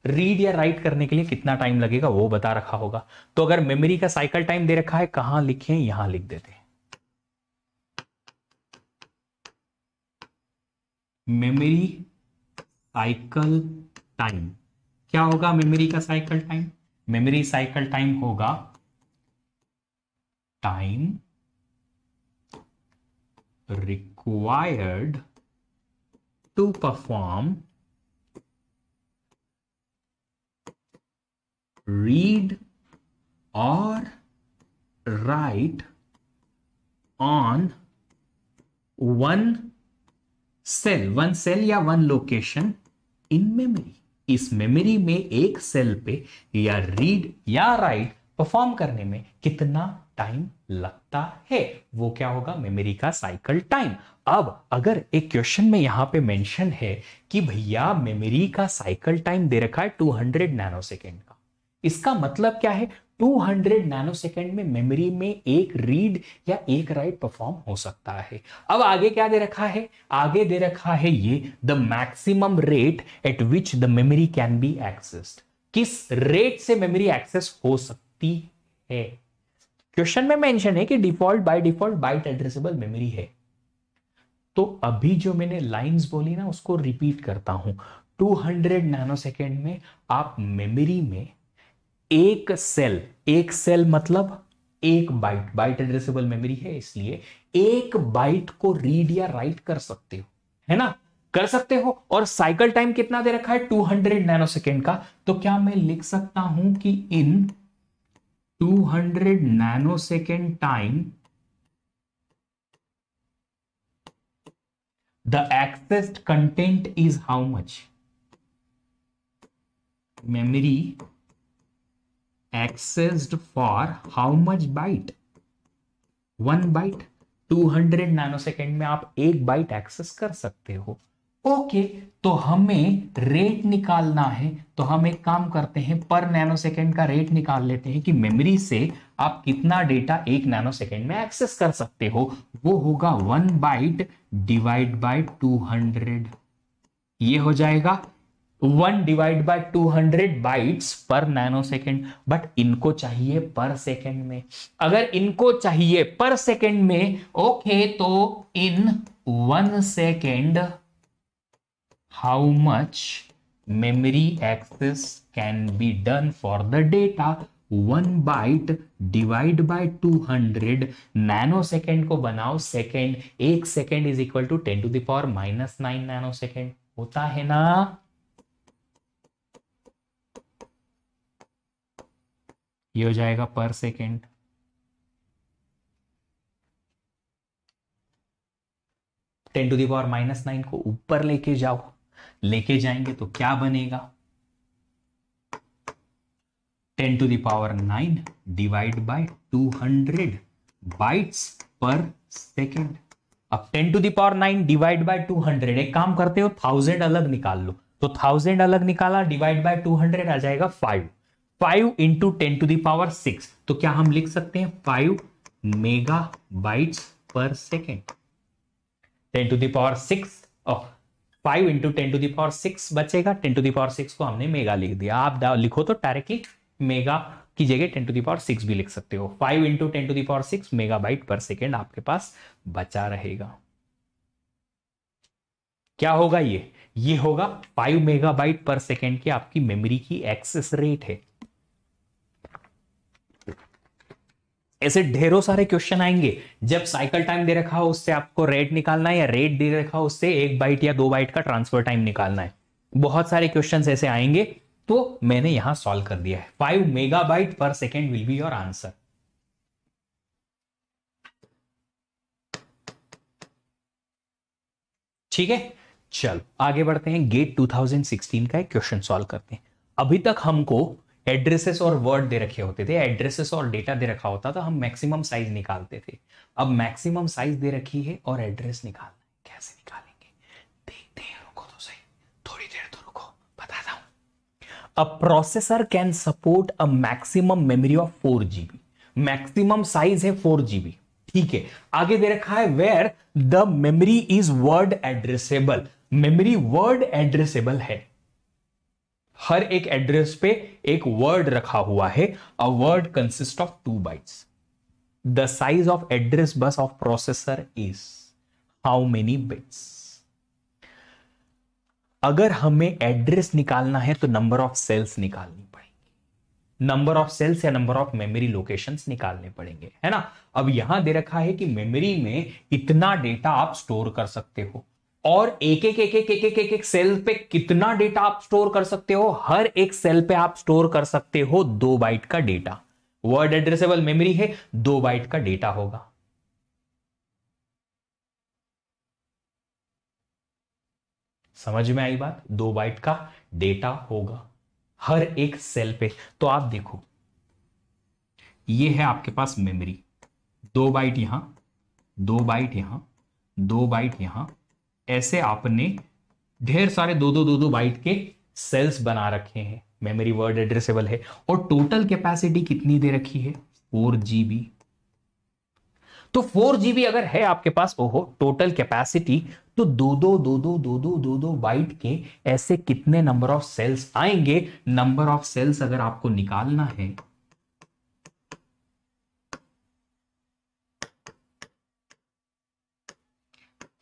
रीड या राइट करने के लिए कितना टाइम लगेगा वो बता रखा होगा तो अगर मेमोरी का साइकिल टाइम दे रखा है कहां लिखें यहां लिख देते हैं मेमोरी साइकिल टाइम क्या होगा मेमोरी का cycle time memory cycle time होगा time required to perform read और write on one cell one cell या वन लोकेशन इन मेमोरी इस मेमोरी में एक सेल पे या रीड या राइट परफॉर्म करने में कितना टाइम लगता है वो क्या होगा मेमोरी का साइकिल टाइम अब अगर एक क्वेश्चन में यहां पे मेंशन है कि भैया मेमोरी का साइकिल टाइम दे रखा है 200 नैनो सेकेंड का इसका मतलब क्या है 200 नैनोसेकंड में मेमोरी में एक रीड या एक राइट परफॉर्म हो सकता है अब आगे क्या दे रखा है आगे दे रखा है ये the maximum rate at which the memory can be access किस रेट से मेमोरी एक्सेस हो सकती है क्वेश्चन में मेंशन है कि default by default byte addressable memory है तो अभी जो मैंने लाइंस बोली ना उसको रिपीट करता हूं 200 नैनोसेकंड में आप मेमोरी में एक सेल एक सेल मतलब एक बाइट बाइट एड्रेसेबल मेमोरी है इसलिए एक बाइट को रीड या राइट कर सकते हो है ना कर सकते हो और साइकिल टाइम कितना दे रखा है 200 नैनो सेकेंड का तो क्या मैं लिख सकता हूं कि in 200 nano second time the accessed content is how much memory accessed for how much byte? One byte 200 nanosecond में आप एक बाइट एक्सेस कर सकते हो ओके okay, तो हमें रेट निकालना है तो हम एक काम करते हैं पर नैनो सेकेंड का रेट निकाल लेते हैं कि मेमोरी से आप कितना डेटा एक नैनो सेकेंड में एक्सेस कर सकते हो वो होगा वन बाइट डिवाइड बाय 200 ये हो जाएगा one divide by two hundred byte per nano second but इनको चाहिए पर सेकेंड में अगर इनको चाहिए पर सेकेंड में ओके okay, तो in one second how much memory access can be done for the data one byte divide by two hundred nano second को बनाओ सेकेंड एक second is equal to ten to the power minus nine nano second होता है ना ये हो जाएगा per second ten to the power minus nine को ऊपर लेके जाओ लेके जाएंगे तो क्या बनेगा ten to the power nine divide by two hundred bytes per second अब ten to the power nine divide by two hundred एक काम करते हो थाउजेंड अलग निकाल लो तो थाउजेंड अलग निकाला डिवाइड बाय टू हंड्रेड आ जाएगा five five into ten to the power six तो क्या हम लिख सकते हैं five mega bytes per second ten to the power six five into ten to the power six बचेगा टेन टू दावर सिक्स को हमने मेगा लिख दिया आप लिखो तो डायरेक्टली मेगा की जगह टेन टू दावर सिक्स भी लिख सकते हो five into ten to the power six mega byte per second आपके पास बचा रहेगा क्या होगा ये ये होगा फाइव मेगाबाइट पर सेकेंड की आपकी मेमोरी की एक्सेस रेट है ऐसे ढेरों सारे क्वेश्चन आएंगे जब साइकिल टाइम दे रखा हो उससे आपको रेट निकालना है या रेट दे रखा हो उससे एक बाइट या दो बाइट का ट्रांसफर टाइम निकालना है बहुत सारे क्वेश्चन ऐसे आएंगे तो मैंने यहां सॉल्व कर दिया है five mega byte per second will be your answer ठीक है चलो आगे बढ़ते हैं गेट 2016 का एक क्वेश्चन सॉल्व करते हैं अभी तक हमको एड्रेसेस और वर्ड दे रखे होते थे एड्रेसेस और डेटा दे रखा होता था हम मैक्सिमम साइज निकालते थे अब मैक्सिमम साइज दे रखी है और एड्रेस निकालना है कैसे निकालेंगे देखते हैं रुको तो सही थोड़ी देर तो रुको बताता हूं a processor can support a maximum memory of four GB maximum size है फोर जीबी ठीक है आगे दे रखा है where the memory is word addressable memory word addressable है हर एक एड्रेस पे एक वर्ड रखा हुआ है a word consist of two bytes the size of address bus of processor is how many bits अगर हमें एड्रेस निकालना है तो नंबर ऑफ सेल्स निकालनी पड़ेंगे नंबर ऑफ सेल्स या नंबर ऑफ मेमोरी लोकेशंस निकालने पड़ेंगे है ना अब यहां दे रखा है कि मेमोरी में इतना डेटा आप स्टोर कर सकते हो और एक एक एक एक एक एक एक एक सेल पे कितना डेटा आप स्टोर कर सकते हो हर एक सेल पे आप स्टोर कर सकते हो दो बाइट का डेटा वर्ड एड्रेसेबल मेमोरी है दो बाइट का डेटा होगा समझ में आई बात दो बाइट का डेटा होगा हर एक सेल पे तो आप देखो ये है आपके पास मेमोरी दो बाइट यहां दो बाइट यहां दो बाइट यहां ऐसे आपने ढेर सारे दो दो दो दो बाइट के सेल्स बना रखे हैं मेमोरी वर्ड एड्रेसेबल है और टोटल कैपेसिटी कितनी दे रखी है फोर जीबी तो फोर जीबी अगर है आपके पास ओहो टोटल कैपेसिटी तो दो दो दो दो दो दो दो दो बाइट के ऐसे कितने नंबर ऑफ सेल्स आएंगे नंबर ऑफ सेल्स अगर आपको निकालना है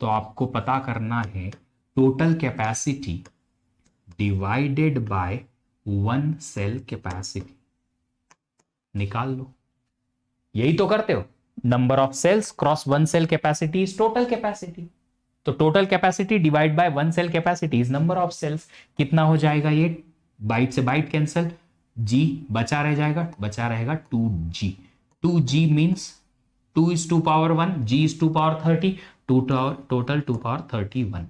तो आपको पता करना है total capacity divided by one cell capacity निकाल लो यही तो करते हो number of cells cross one cell capacity is total capacity तो total capacity divide by one cell capacity is number of cells कितना हो जाएगा ये बाइट से बाइट कैंसिल जी बचा रह जाएगा बचा रहेगा two G two G means two is two power one G is two power thirty two total two power thirty one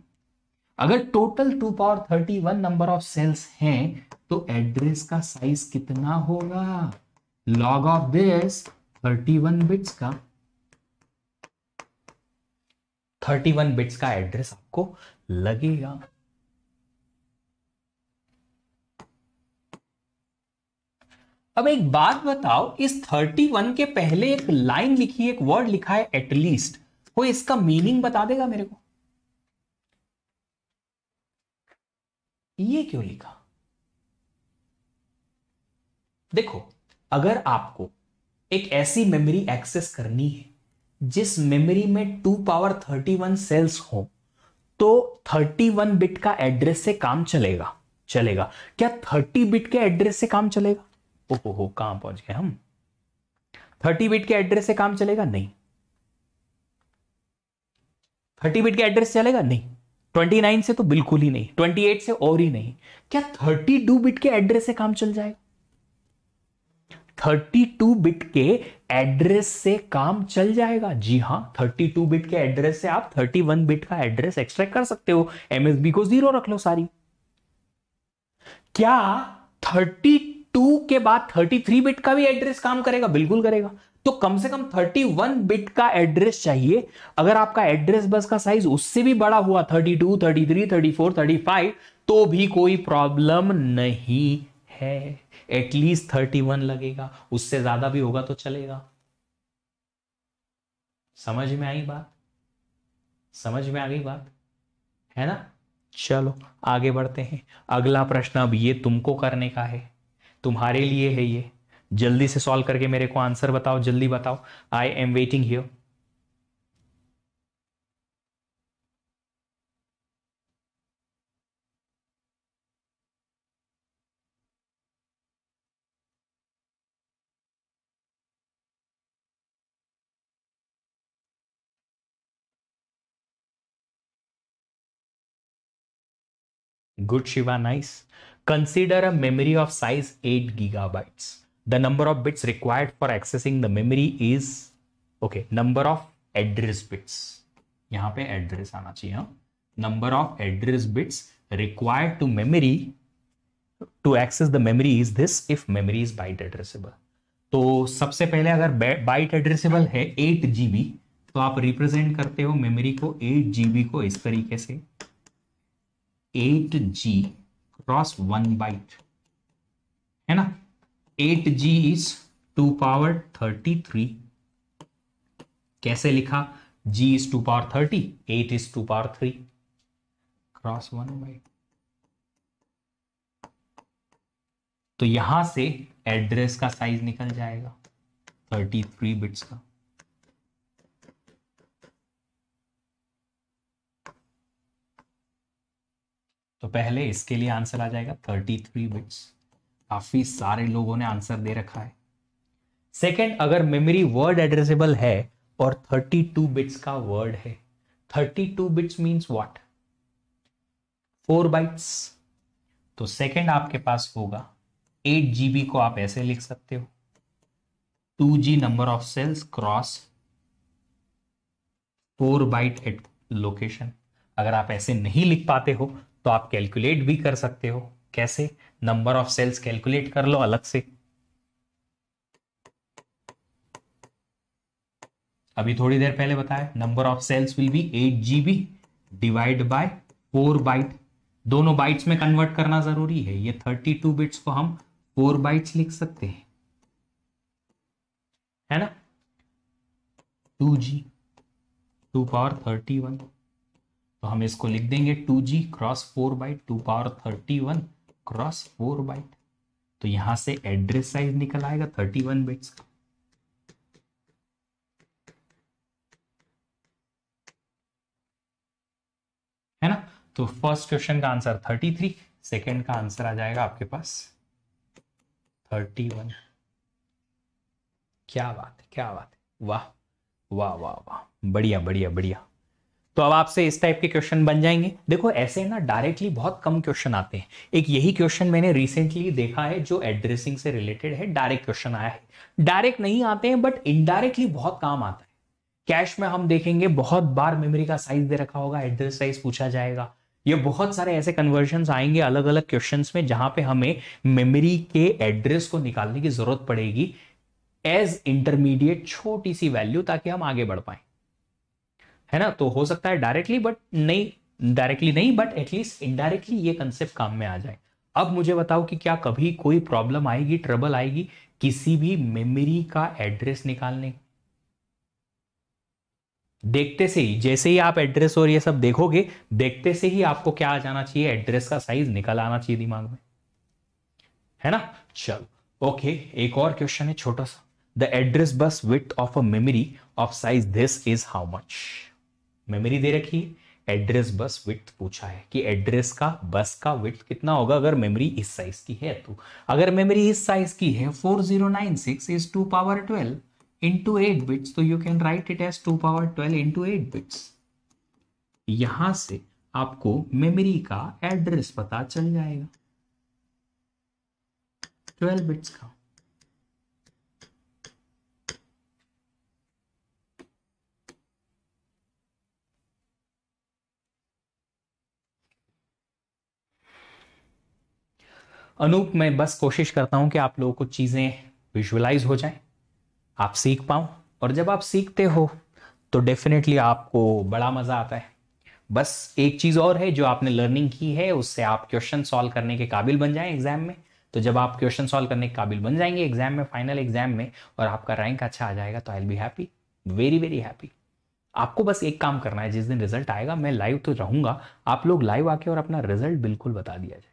अगर total two power thirty one number of cells हैं तो address का size कितना होगा log of this thirty one bits का thirty one bits का address आपको लगेगा अब एक बात बताओ इस थर्टी वन के पहले एक लाइन लिखी एक वर्ड लिखा है एटलीस्ट कोई इसका मीनिंग बता देगा मेरे को ये क्यों लिखा देखो अगर आपको एक ऐसी मेमोरी एक्सेस करनी है जिस मेमोरी में two power thirty one cells हो तो थर्टी वन बिट का एड्रेस से काम चलेगा चलेगा क्या थर्टी बिट के एड्रेस से काम चलेगा ओहो हो कहां पहुंच गए हम थर्टी बिट के एड्रेस से काम चलेगा नहीं थर्टी बिट के एड्रेस चलेगा नहीं ट्वेंटी नाइन से तो बिल्कुल ही नहीं ट्वेंटी एट से और ही नहीं क्या थर्टी टू बिट के एड्रेस से काम चल जाएगा थर्टी टू बिट के एड्रेस से काम चल जाएगा जी हाँ थर्टी टू बिट के एड्रेस से आप थर्टी वन बिट का एड्रेस एक्सट्रैक्ट कर सकते हो एमएसबी को जीरो रख लो सारी क्या थर्टी टू के बाद थर्टी थ्री बिट का भी एड्रेस काम करेगा बिल्कुल करेगा तो कम से कम 31 बिट का एड्रेस चाहिए अगर आपका एड्रेस बस का साइज उससे भी बड़ा हुआ 32, 33, 34, 35 तो भी कोई प्रॉब्लम नहीं है एटलीस्ट 31 लगेगा उससे ज्यादा भी होगा तो चलेगा समझ में आई बात समझ में आ गई बात है ना चलो आगे बढ़ते हैं अगला प्रश्न अब ये तुमको करने का है तुम्हारे लिए है ये जल्दी से सॉल्व करके मेरे को आंसर बताओ जल्दी बताओ I am waiting here good Shiva nice consider a memory of size eight gigabytes the number of bits required for accessing the memory is okay number of address bits यहाँ पे address आना चाहिए number of address bits required to memory to access the memory is this if memory is byte addressable तो सबसे पहले अगर byte addressable है eight GB तो आप रिप्रेजेंट करते हो मेमोरी को एट जीबी को इस तरीके से eight G cross one byte है ना eight G is two power thirty three कैसे लिखा g is two power thirty eight is two power three cross one by तो यहां से एड्रेस का साइज निकल जाएगा थर्टी थ्री बिट्स का तो पहले इसके लिए आंसर आ जाएगा थर्टी थ्री बिट्स काफी सारे लोगों ने आंसर दे रखा है सेकेंड अगर मेमोरी वर्ड एड्रेसेबल है और 32 बिट्स का वर्ड है 32 bits means what four bytes तो सेकेंड आपके पास होगा एट जीबी को आप ऐसे लिख सकते हो two G number of cells cross four byte at location अगर आप ऐसे नहीं लिख पाते हो तो आप कैलकुलेट भी कर सकते हो कैसे नंबर ऑफ सेल्स कैलकुलेट कर लो अलग से अभी थोड़ी देर पहले बताया number of cells will be eight GB divide by four byte दोनों बाइट्स में कन्वर्ट करना जरूरी है ये थर्टी टू बिट्स को हम फोर बाइट्स लिख सकते हैं है ना two G two power thirty one तो हम इसको लिख देंगे two G cross four byte two power thirty one cross four byte तो यहां से एड्रेस साइज निकल आएगा थर्टी वन बिट्स का है ना तो फर्स्ट क्वेश्चन का आंसर थर्टी थ्री सेकेंड का आंसर आ जाएगा आपके पास थर्टी वन क्या बात है क्या बात है वाह वाह वाह वाह बढ़िया बढ़िया बढ़िया तो अब आपसे इस टाइप के क्वेश्चन बन जाएंगे देखो ऐसे ना डायरेक्टली बहुत कम क्वेश्चन आते हैं एक यही क्वेश्चन मैंने रिसेंटली देखा है जो एड्रेसिंग से रिलेटेड है डायरेक्ट क्वेश्चन आया है डायरेक्ट नहीं आते हैं बट इनडायरेक्टली बहुत काम आता है कैश में हम देखेंगे बहुत बार मेमोरी का साइज दे रखा होगा एड्रेस साइज पूछा जाएगा ये बहुत सारे ऐसे कन्वर्जन आएंगे अलग अलग क्वेश्चन में जहां पे हमें मेमोरी के एड्रेस को निकालने की जरूरत पड़ेगी एज इंटरमीडिएट छोटी सी वैल्यू ताकि हम आगे बढ़ पाए है ना तो हो सकता है डायरेक्टली बट नहीं डायरेक्टली नहीं बट एटलीस्ट इनडायरेक्टली ये कंसेप्ट काम में आ जाए अब मुझे बताओ कि क्या कभी कोई प्रॉब्लम आएगी ट्रबल आएगी किसी भी मेमोरी का एड्रेस निकालने देखते से ही जैसे ही आप एड्रेस और ये सब देखोगे देखते से ही आपको क्या आ जाना चाहिए एड्रेस का साइज निकल आना चाहिए दिमाग में है ना चलो ओके एक और क्वेश्चन है छोटा सा the address bus width of a memory of size this is how much memory दे रखी है एड्रेस बस विथ पूछा है कि एड्रेस का बस का विथ कितना होगा अगर मेमोरी इस साइज की है तो अगर मेमोरी इस साइज की है four zero nine six is two power 12 into eight bits तो you can write it as two power 12 into eight bits यहां से आपको मेमोरी का एड्रेस पता चल जाएगा ट्वेल्व बिट्स का अनूप मैं बस कोशिश करता हूँ कि आप लोगों को चीज़ें विजुअलाइज हो जाएं आप सीख पाओ और जब आप सीखते हो तो डेफिनेटली आपको बड़ा मज़ा आता है बस एक चीज़ और है जो आपने लर्निंग की है उससे आप क्वेश्चन सॉल्व करने के काबिल बन जाएं एग्जाम में तो जब आप क्वेश्चन सॉल्व करने के काबिल बन जाएंगे एग्जाम में फाइनल एग्जाम में और आपका रैंक अच्छा आ जाएगा तो I will be happy very very happy आपको बस एक काम करना है जिस दिन रिजल्ट आएगा मैं लाइव तो रहूंगा आप लोग लाइव आके और अपना रिजल्ट बिल्कुल बता दिया जाए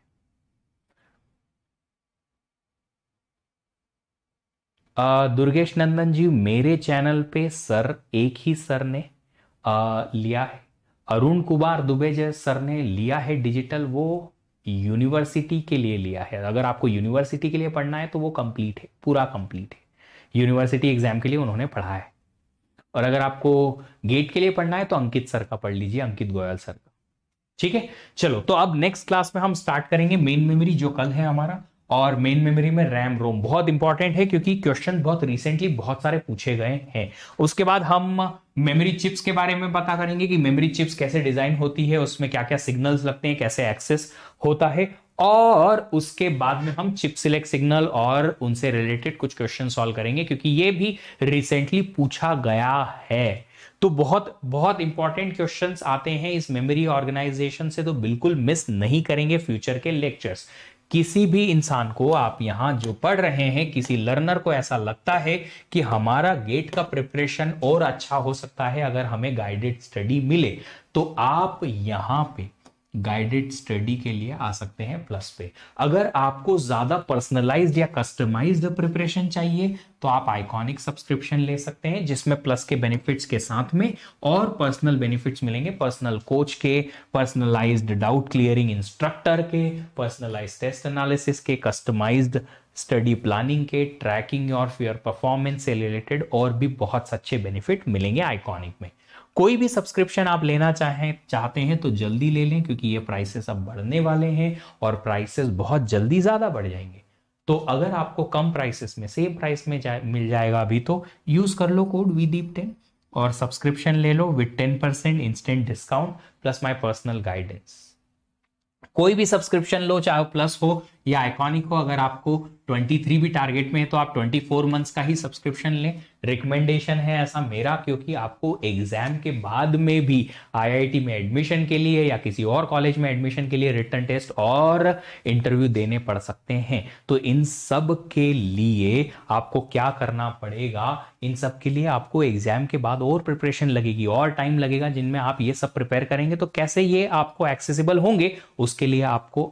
दुर्गेश नंदन जी मेरे चैनल पे सर एक ही सर ने आ, लिया है अरुण कुमार दुबे जय सर ने लिया है डिजिटल वो यूनिवर्सिटी के लिए लिया है अगर आपको यूनिवर्सिटी के लिए पढ़ना है तो वो कंप्लीट है पूरा कंप्लीट है यूनिवर्सिटी एग्जाम के लिए उन्होंने पढ़ा है और अगर आपको गेट के लिए पढ़ना है तो अंकित सर का पढ़ लीजिए अंकित गोयल सर का ठीक है चलो तो अब नेक्स्ट क्लास में हम स्टार्ट करेंगे मेन मेमोरी जो कल है हमारा और मेन मेमोरी में रैम रोम बहुत इंपॉर्टेंट है क्योंकि क्वेश्चन बहुत रिसेंटली बहुत सारे पूछे गए हैं उसके बाद हम मेमोरी चिप्स के बारे में पता करेंगे कि मेमोरी चिप्स कैसे डिजाइन होती है उसमें क्या क्या सिग्नल्स लगते हैं कैसे एक्सेस होता है और उसके बाद में हम चिप सिलेक्ट सिग्नल और उनसे रिलेटेड कुछ क्वेश्चन सॉल्व करेंगे क्योंकि ये भी रिसेंटली पूछा गया है तो बहुत बहुत इंपॉर्टेंट क्वेश्चंस आते हैं इस मेमोरी ऑर्गेनाइजेशन से तो बिल्कुल मिस नहीं करेंगे फ्यूचर के लेक्चर्स किसी भी इंसान को आप यहां जो पढ़ रहे हैं किसी लर्नर को ऐसा लगता है कि हमारा गेट का प्रिपरेशन और अच्छा हो सकता है अगर हमें गाइडेड स्टडी मिले तो आप यहाँ पे गाइडेड स्टडी के लिए आ सकते हैं प्लस पे अगर आपको ज़्यादा पर्सनलाइज्ड या कस्टमाइज्ड प्रिपरेशन चाहिए तो आप आइकॉनिक सब्सक्रिप्शन ले सकते हैं जिसमें प्लस के बेनिफिट्स के साथ में और पर्सनल बेनिफिट्स मिलेंगे पर्सनल कोच के पर्सनलाइज्ड डाउट क्लियरिंग इंस्ट्रक्टर के पर्सनलाइज टेस्ट एनालिसिस के कस्टमाइज्ड स्टडी प्लानिंग के ट्रैकिंग और फ्यर परफॉर्मेंस से रिलेटेड और भी बहुत अच्छे बेनिफिट मिलेंगे आइकॉनिक में कोई भी सब्सक्रिप्शन आप लेना चाहें चाहते हैं तो जल्दी ले लें क्योंकि ये प्राइसेस अब बढ़ने वाले हैं और प्राइसेस बहुत जल्दी ज़्यादा बढ़ जाएंगे तो अगर आपको कम प्राइसेस में सेम प्राइस में जा, मिल जाएगा अभी तो यूज़ कर लो कोड वी दीप टेन और सब्सक्रिप्शन ले लो with ten percent instant discount plus my personal guidance कोई भी सब्सक्रिप्शन लो चाहे प्लस हो या आइकॉनिक हो अगर आपको 23 भी टारगेट में है तो आप 24 मंथ्स का ही सब्सक्रिप्शन लें रिकमेंडेशन है ऐसा मेरा क्योंकि आपको एग्जाम के बाद में भी आईआईटी में एडमिशन के लिए या किसी और कॉलेज में एडमिशन के लिए रिटर्न टेस्ट और इंटरव्यू देने पड़ सकते हैं तो इन सब के लिए आपको क्या करना पड़ेगा इन सब के लिए आपको एग्जाम के बाद और प्रिपरेशन लगेगी और टाइम लगेगा जिनमें आप ये सब प्रिपेयर करेंगे तो कैसे ये आपको एक्सेसिबल होंगे उसके लिए आपको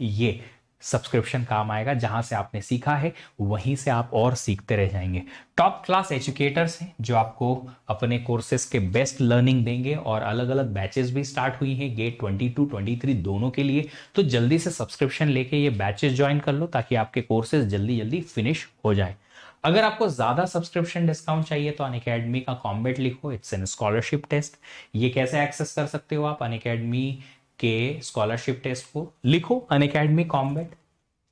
ये सब्सक्रिप्शन काम आएगा जहां से आपने सीखा है वहीं से आप और सीखते रह जाएंगे टॉप क्लास एजुकेटर्स हैं जो आपको अपने कोर्सेज के बेस्ट लर्निंग देंगे और अलग अलग बैचेस भी स्टार्ट हुई हैं गेट 22, 23 दोनों के लिए तो जल्दी से सब्सक्रिप्शन लेके ये बैचेस ज्वाइन कर लो ताकि आपके कोर्सेज जल्दी जल्दी फिनिश हो जाए अगर आपको ज़्यादा सब्सक्रिप्शन डिस्काउंट चाहिए तो अन का कॉम्बेट लिखो इट्स एन स्कॉलरशिप टेस्ट ये कैसे एक्सेस कर सकते हो आप अन के स्कॉलरशिप टेस्ट को लिखो अन अकेडमी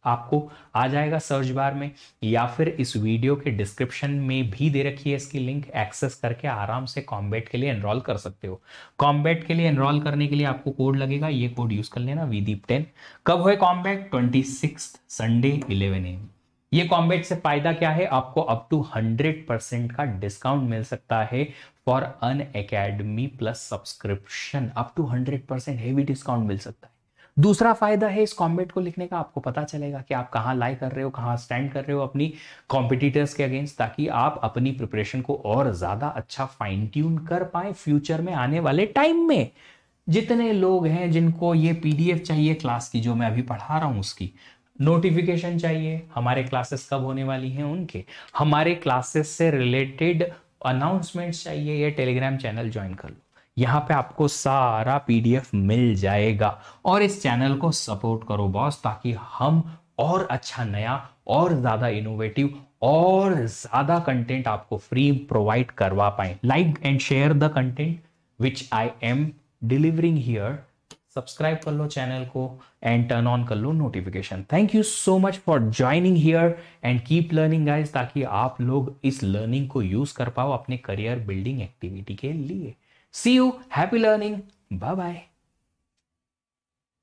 आपको आ जाएगा सर्च बार में या फिर इस वीडियो के डिस्क्रिप्शन में भी दे रखी है इसकी लिंक एक्सेस करके आराम से कॉम्बेट के लिए एनरोल कर सकते हो कॉम्बेट के लिए एनरोल करने के लिए आपको कोड लगेगा ये कोड यूज कर लेना वीदीप टेन कब हुए combat twenty six Sunday eleven AM ये कॉम्बेट से फायदा क्या है आपको अप टू हंड्रेड परसेंट का डिस्काउंट मिल सकता है for Unacademy plus subscription up to hundred percent heavy discount मिल सकता है दूसरा फायदा है इस कॉम्बेट को लिखने का आपको पता चलेगा कि आप कहाँ लाई कर रहे हो कहाँ स्टैंड कर रहे हो अपनी कॉम्पिटिटर्स के अगेंस्ट ताकि आप अपनी प्रिपरेशन को और ज्यादा अच्छा फाइन ट्यून कर पाए फ्यूचर में आने वाले टाइम में जितने लोग हैं जिनको ये पीडीएफ चाहिए क्लास की जो मैं अभी पढ़ा रहा हूं उसकी नोटिफिकेशन चाहिए हमारे क्लासेस कब होने वाली हैं उनके हमारे क्लासेस से रिलेटेड अनाउंसमेंट्स चाहिए या टेलीग्राम चैनल ज्वाइन कर लो यहाँ पे आपको सारा पीडीएफ मिल जाएगा और इस चैनल को सपोर्ट करो बॉस ताकि हम और अच्छा नया और ज़्यादा इनोवेटिव और ज़्यादा कंटेंट आपको फ्री प्रोवाइड करवा पाए like and share the content which I am delivering here subscribe कर लो चैनल को एंड टर्न ऑन कर लो notification thank you so much for joining here and keep learning guys ताकि आप लोग इस लर्निंग को यूज कर पाओ अपने करियर बिल्डिंग एक्टिविटी के लिए see you happy learning bye bye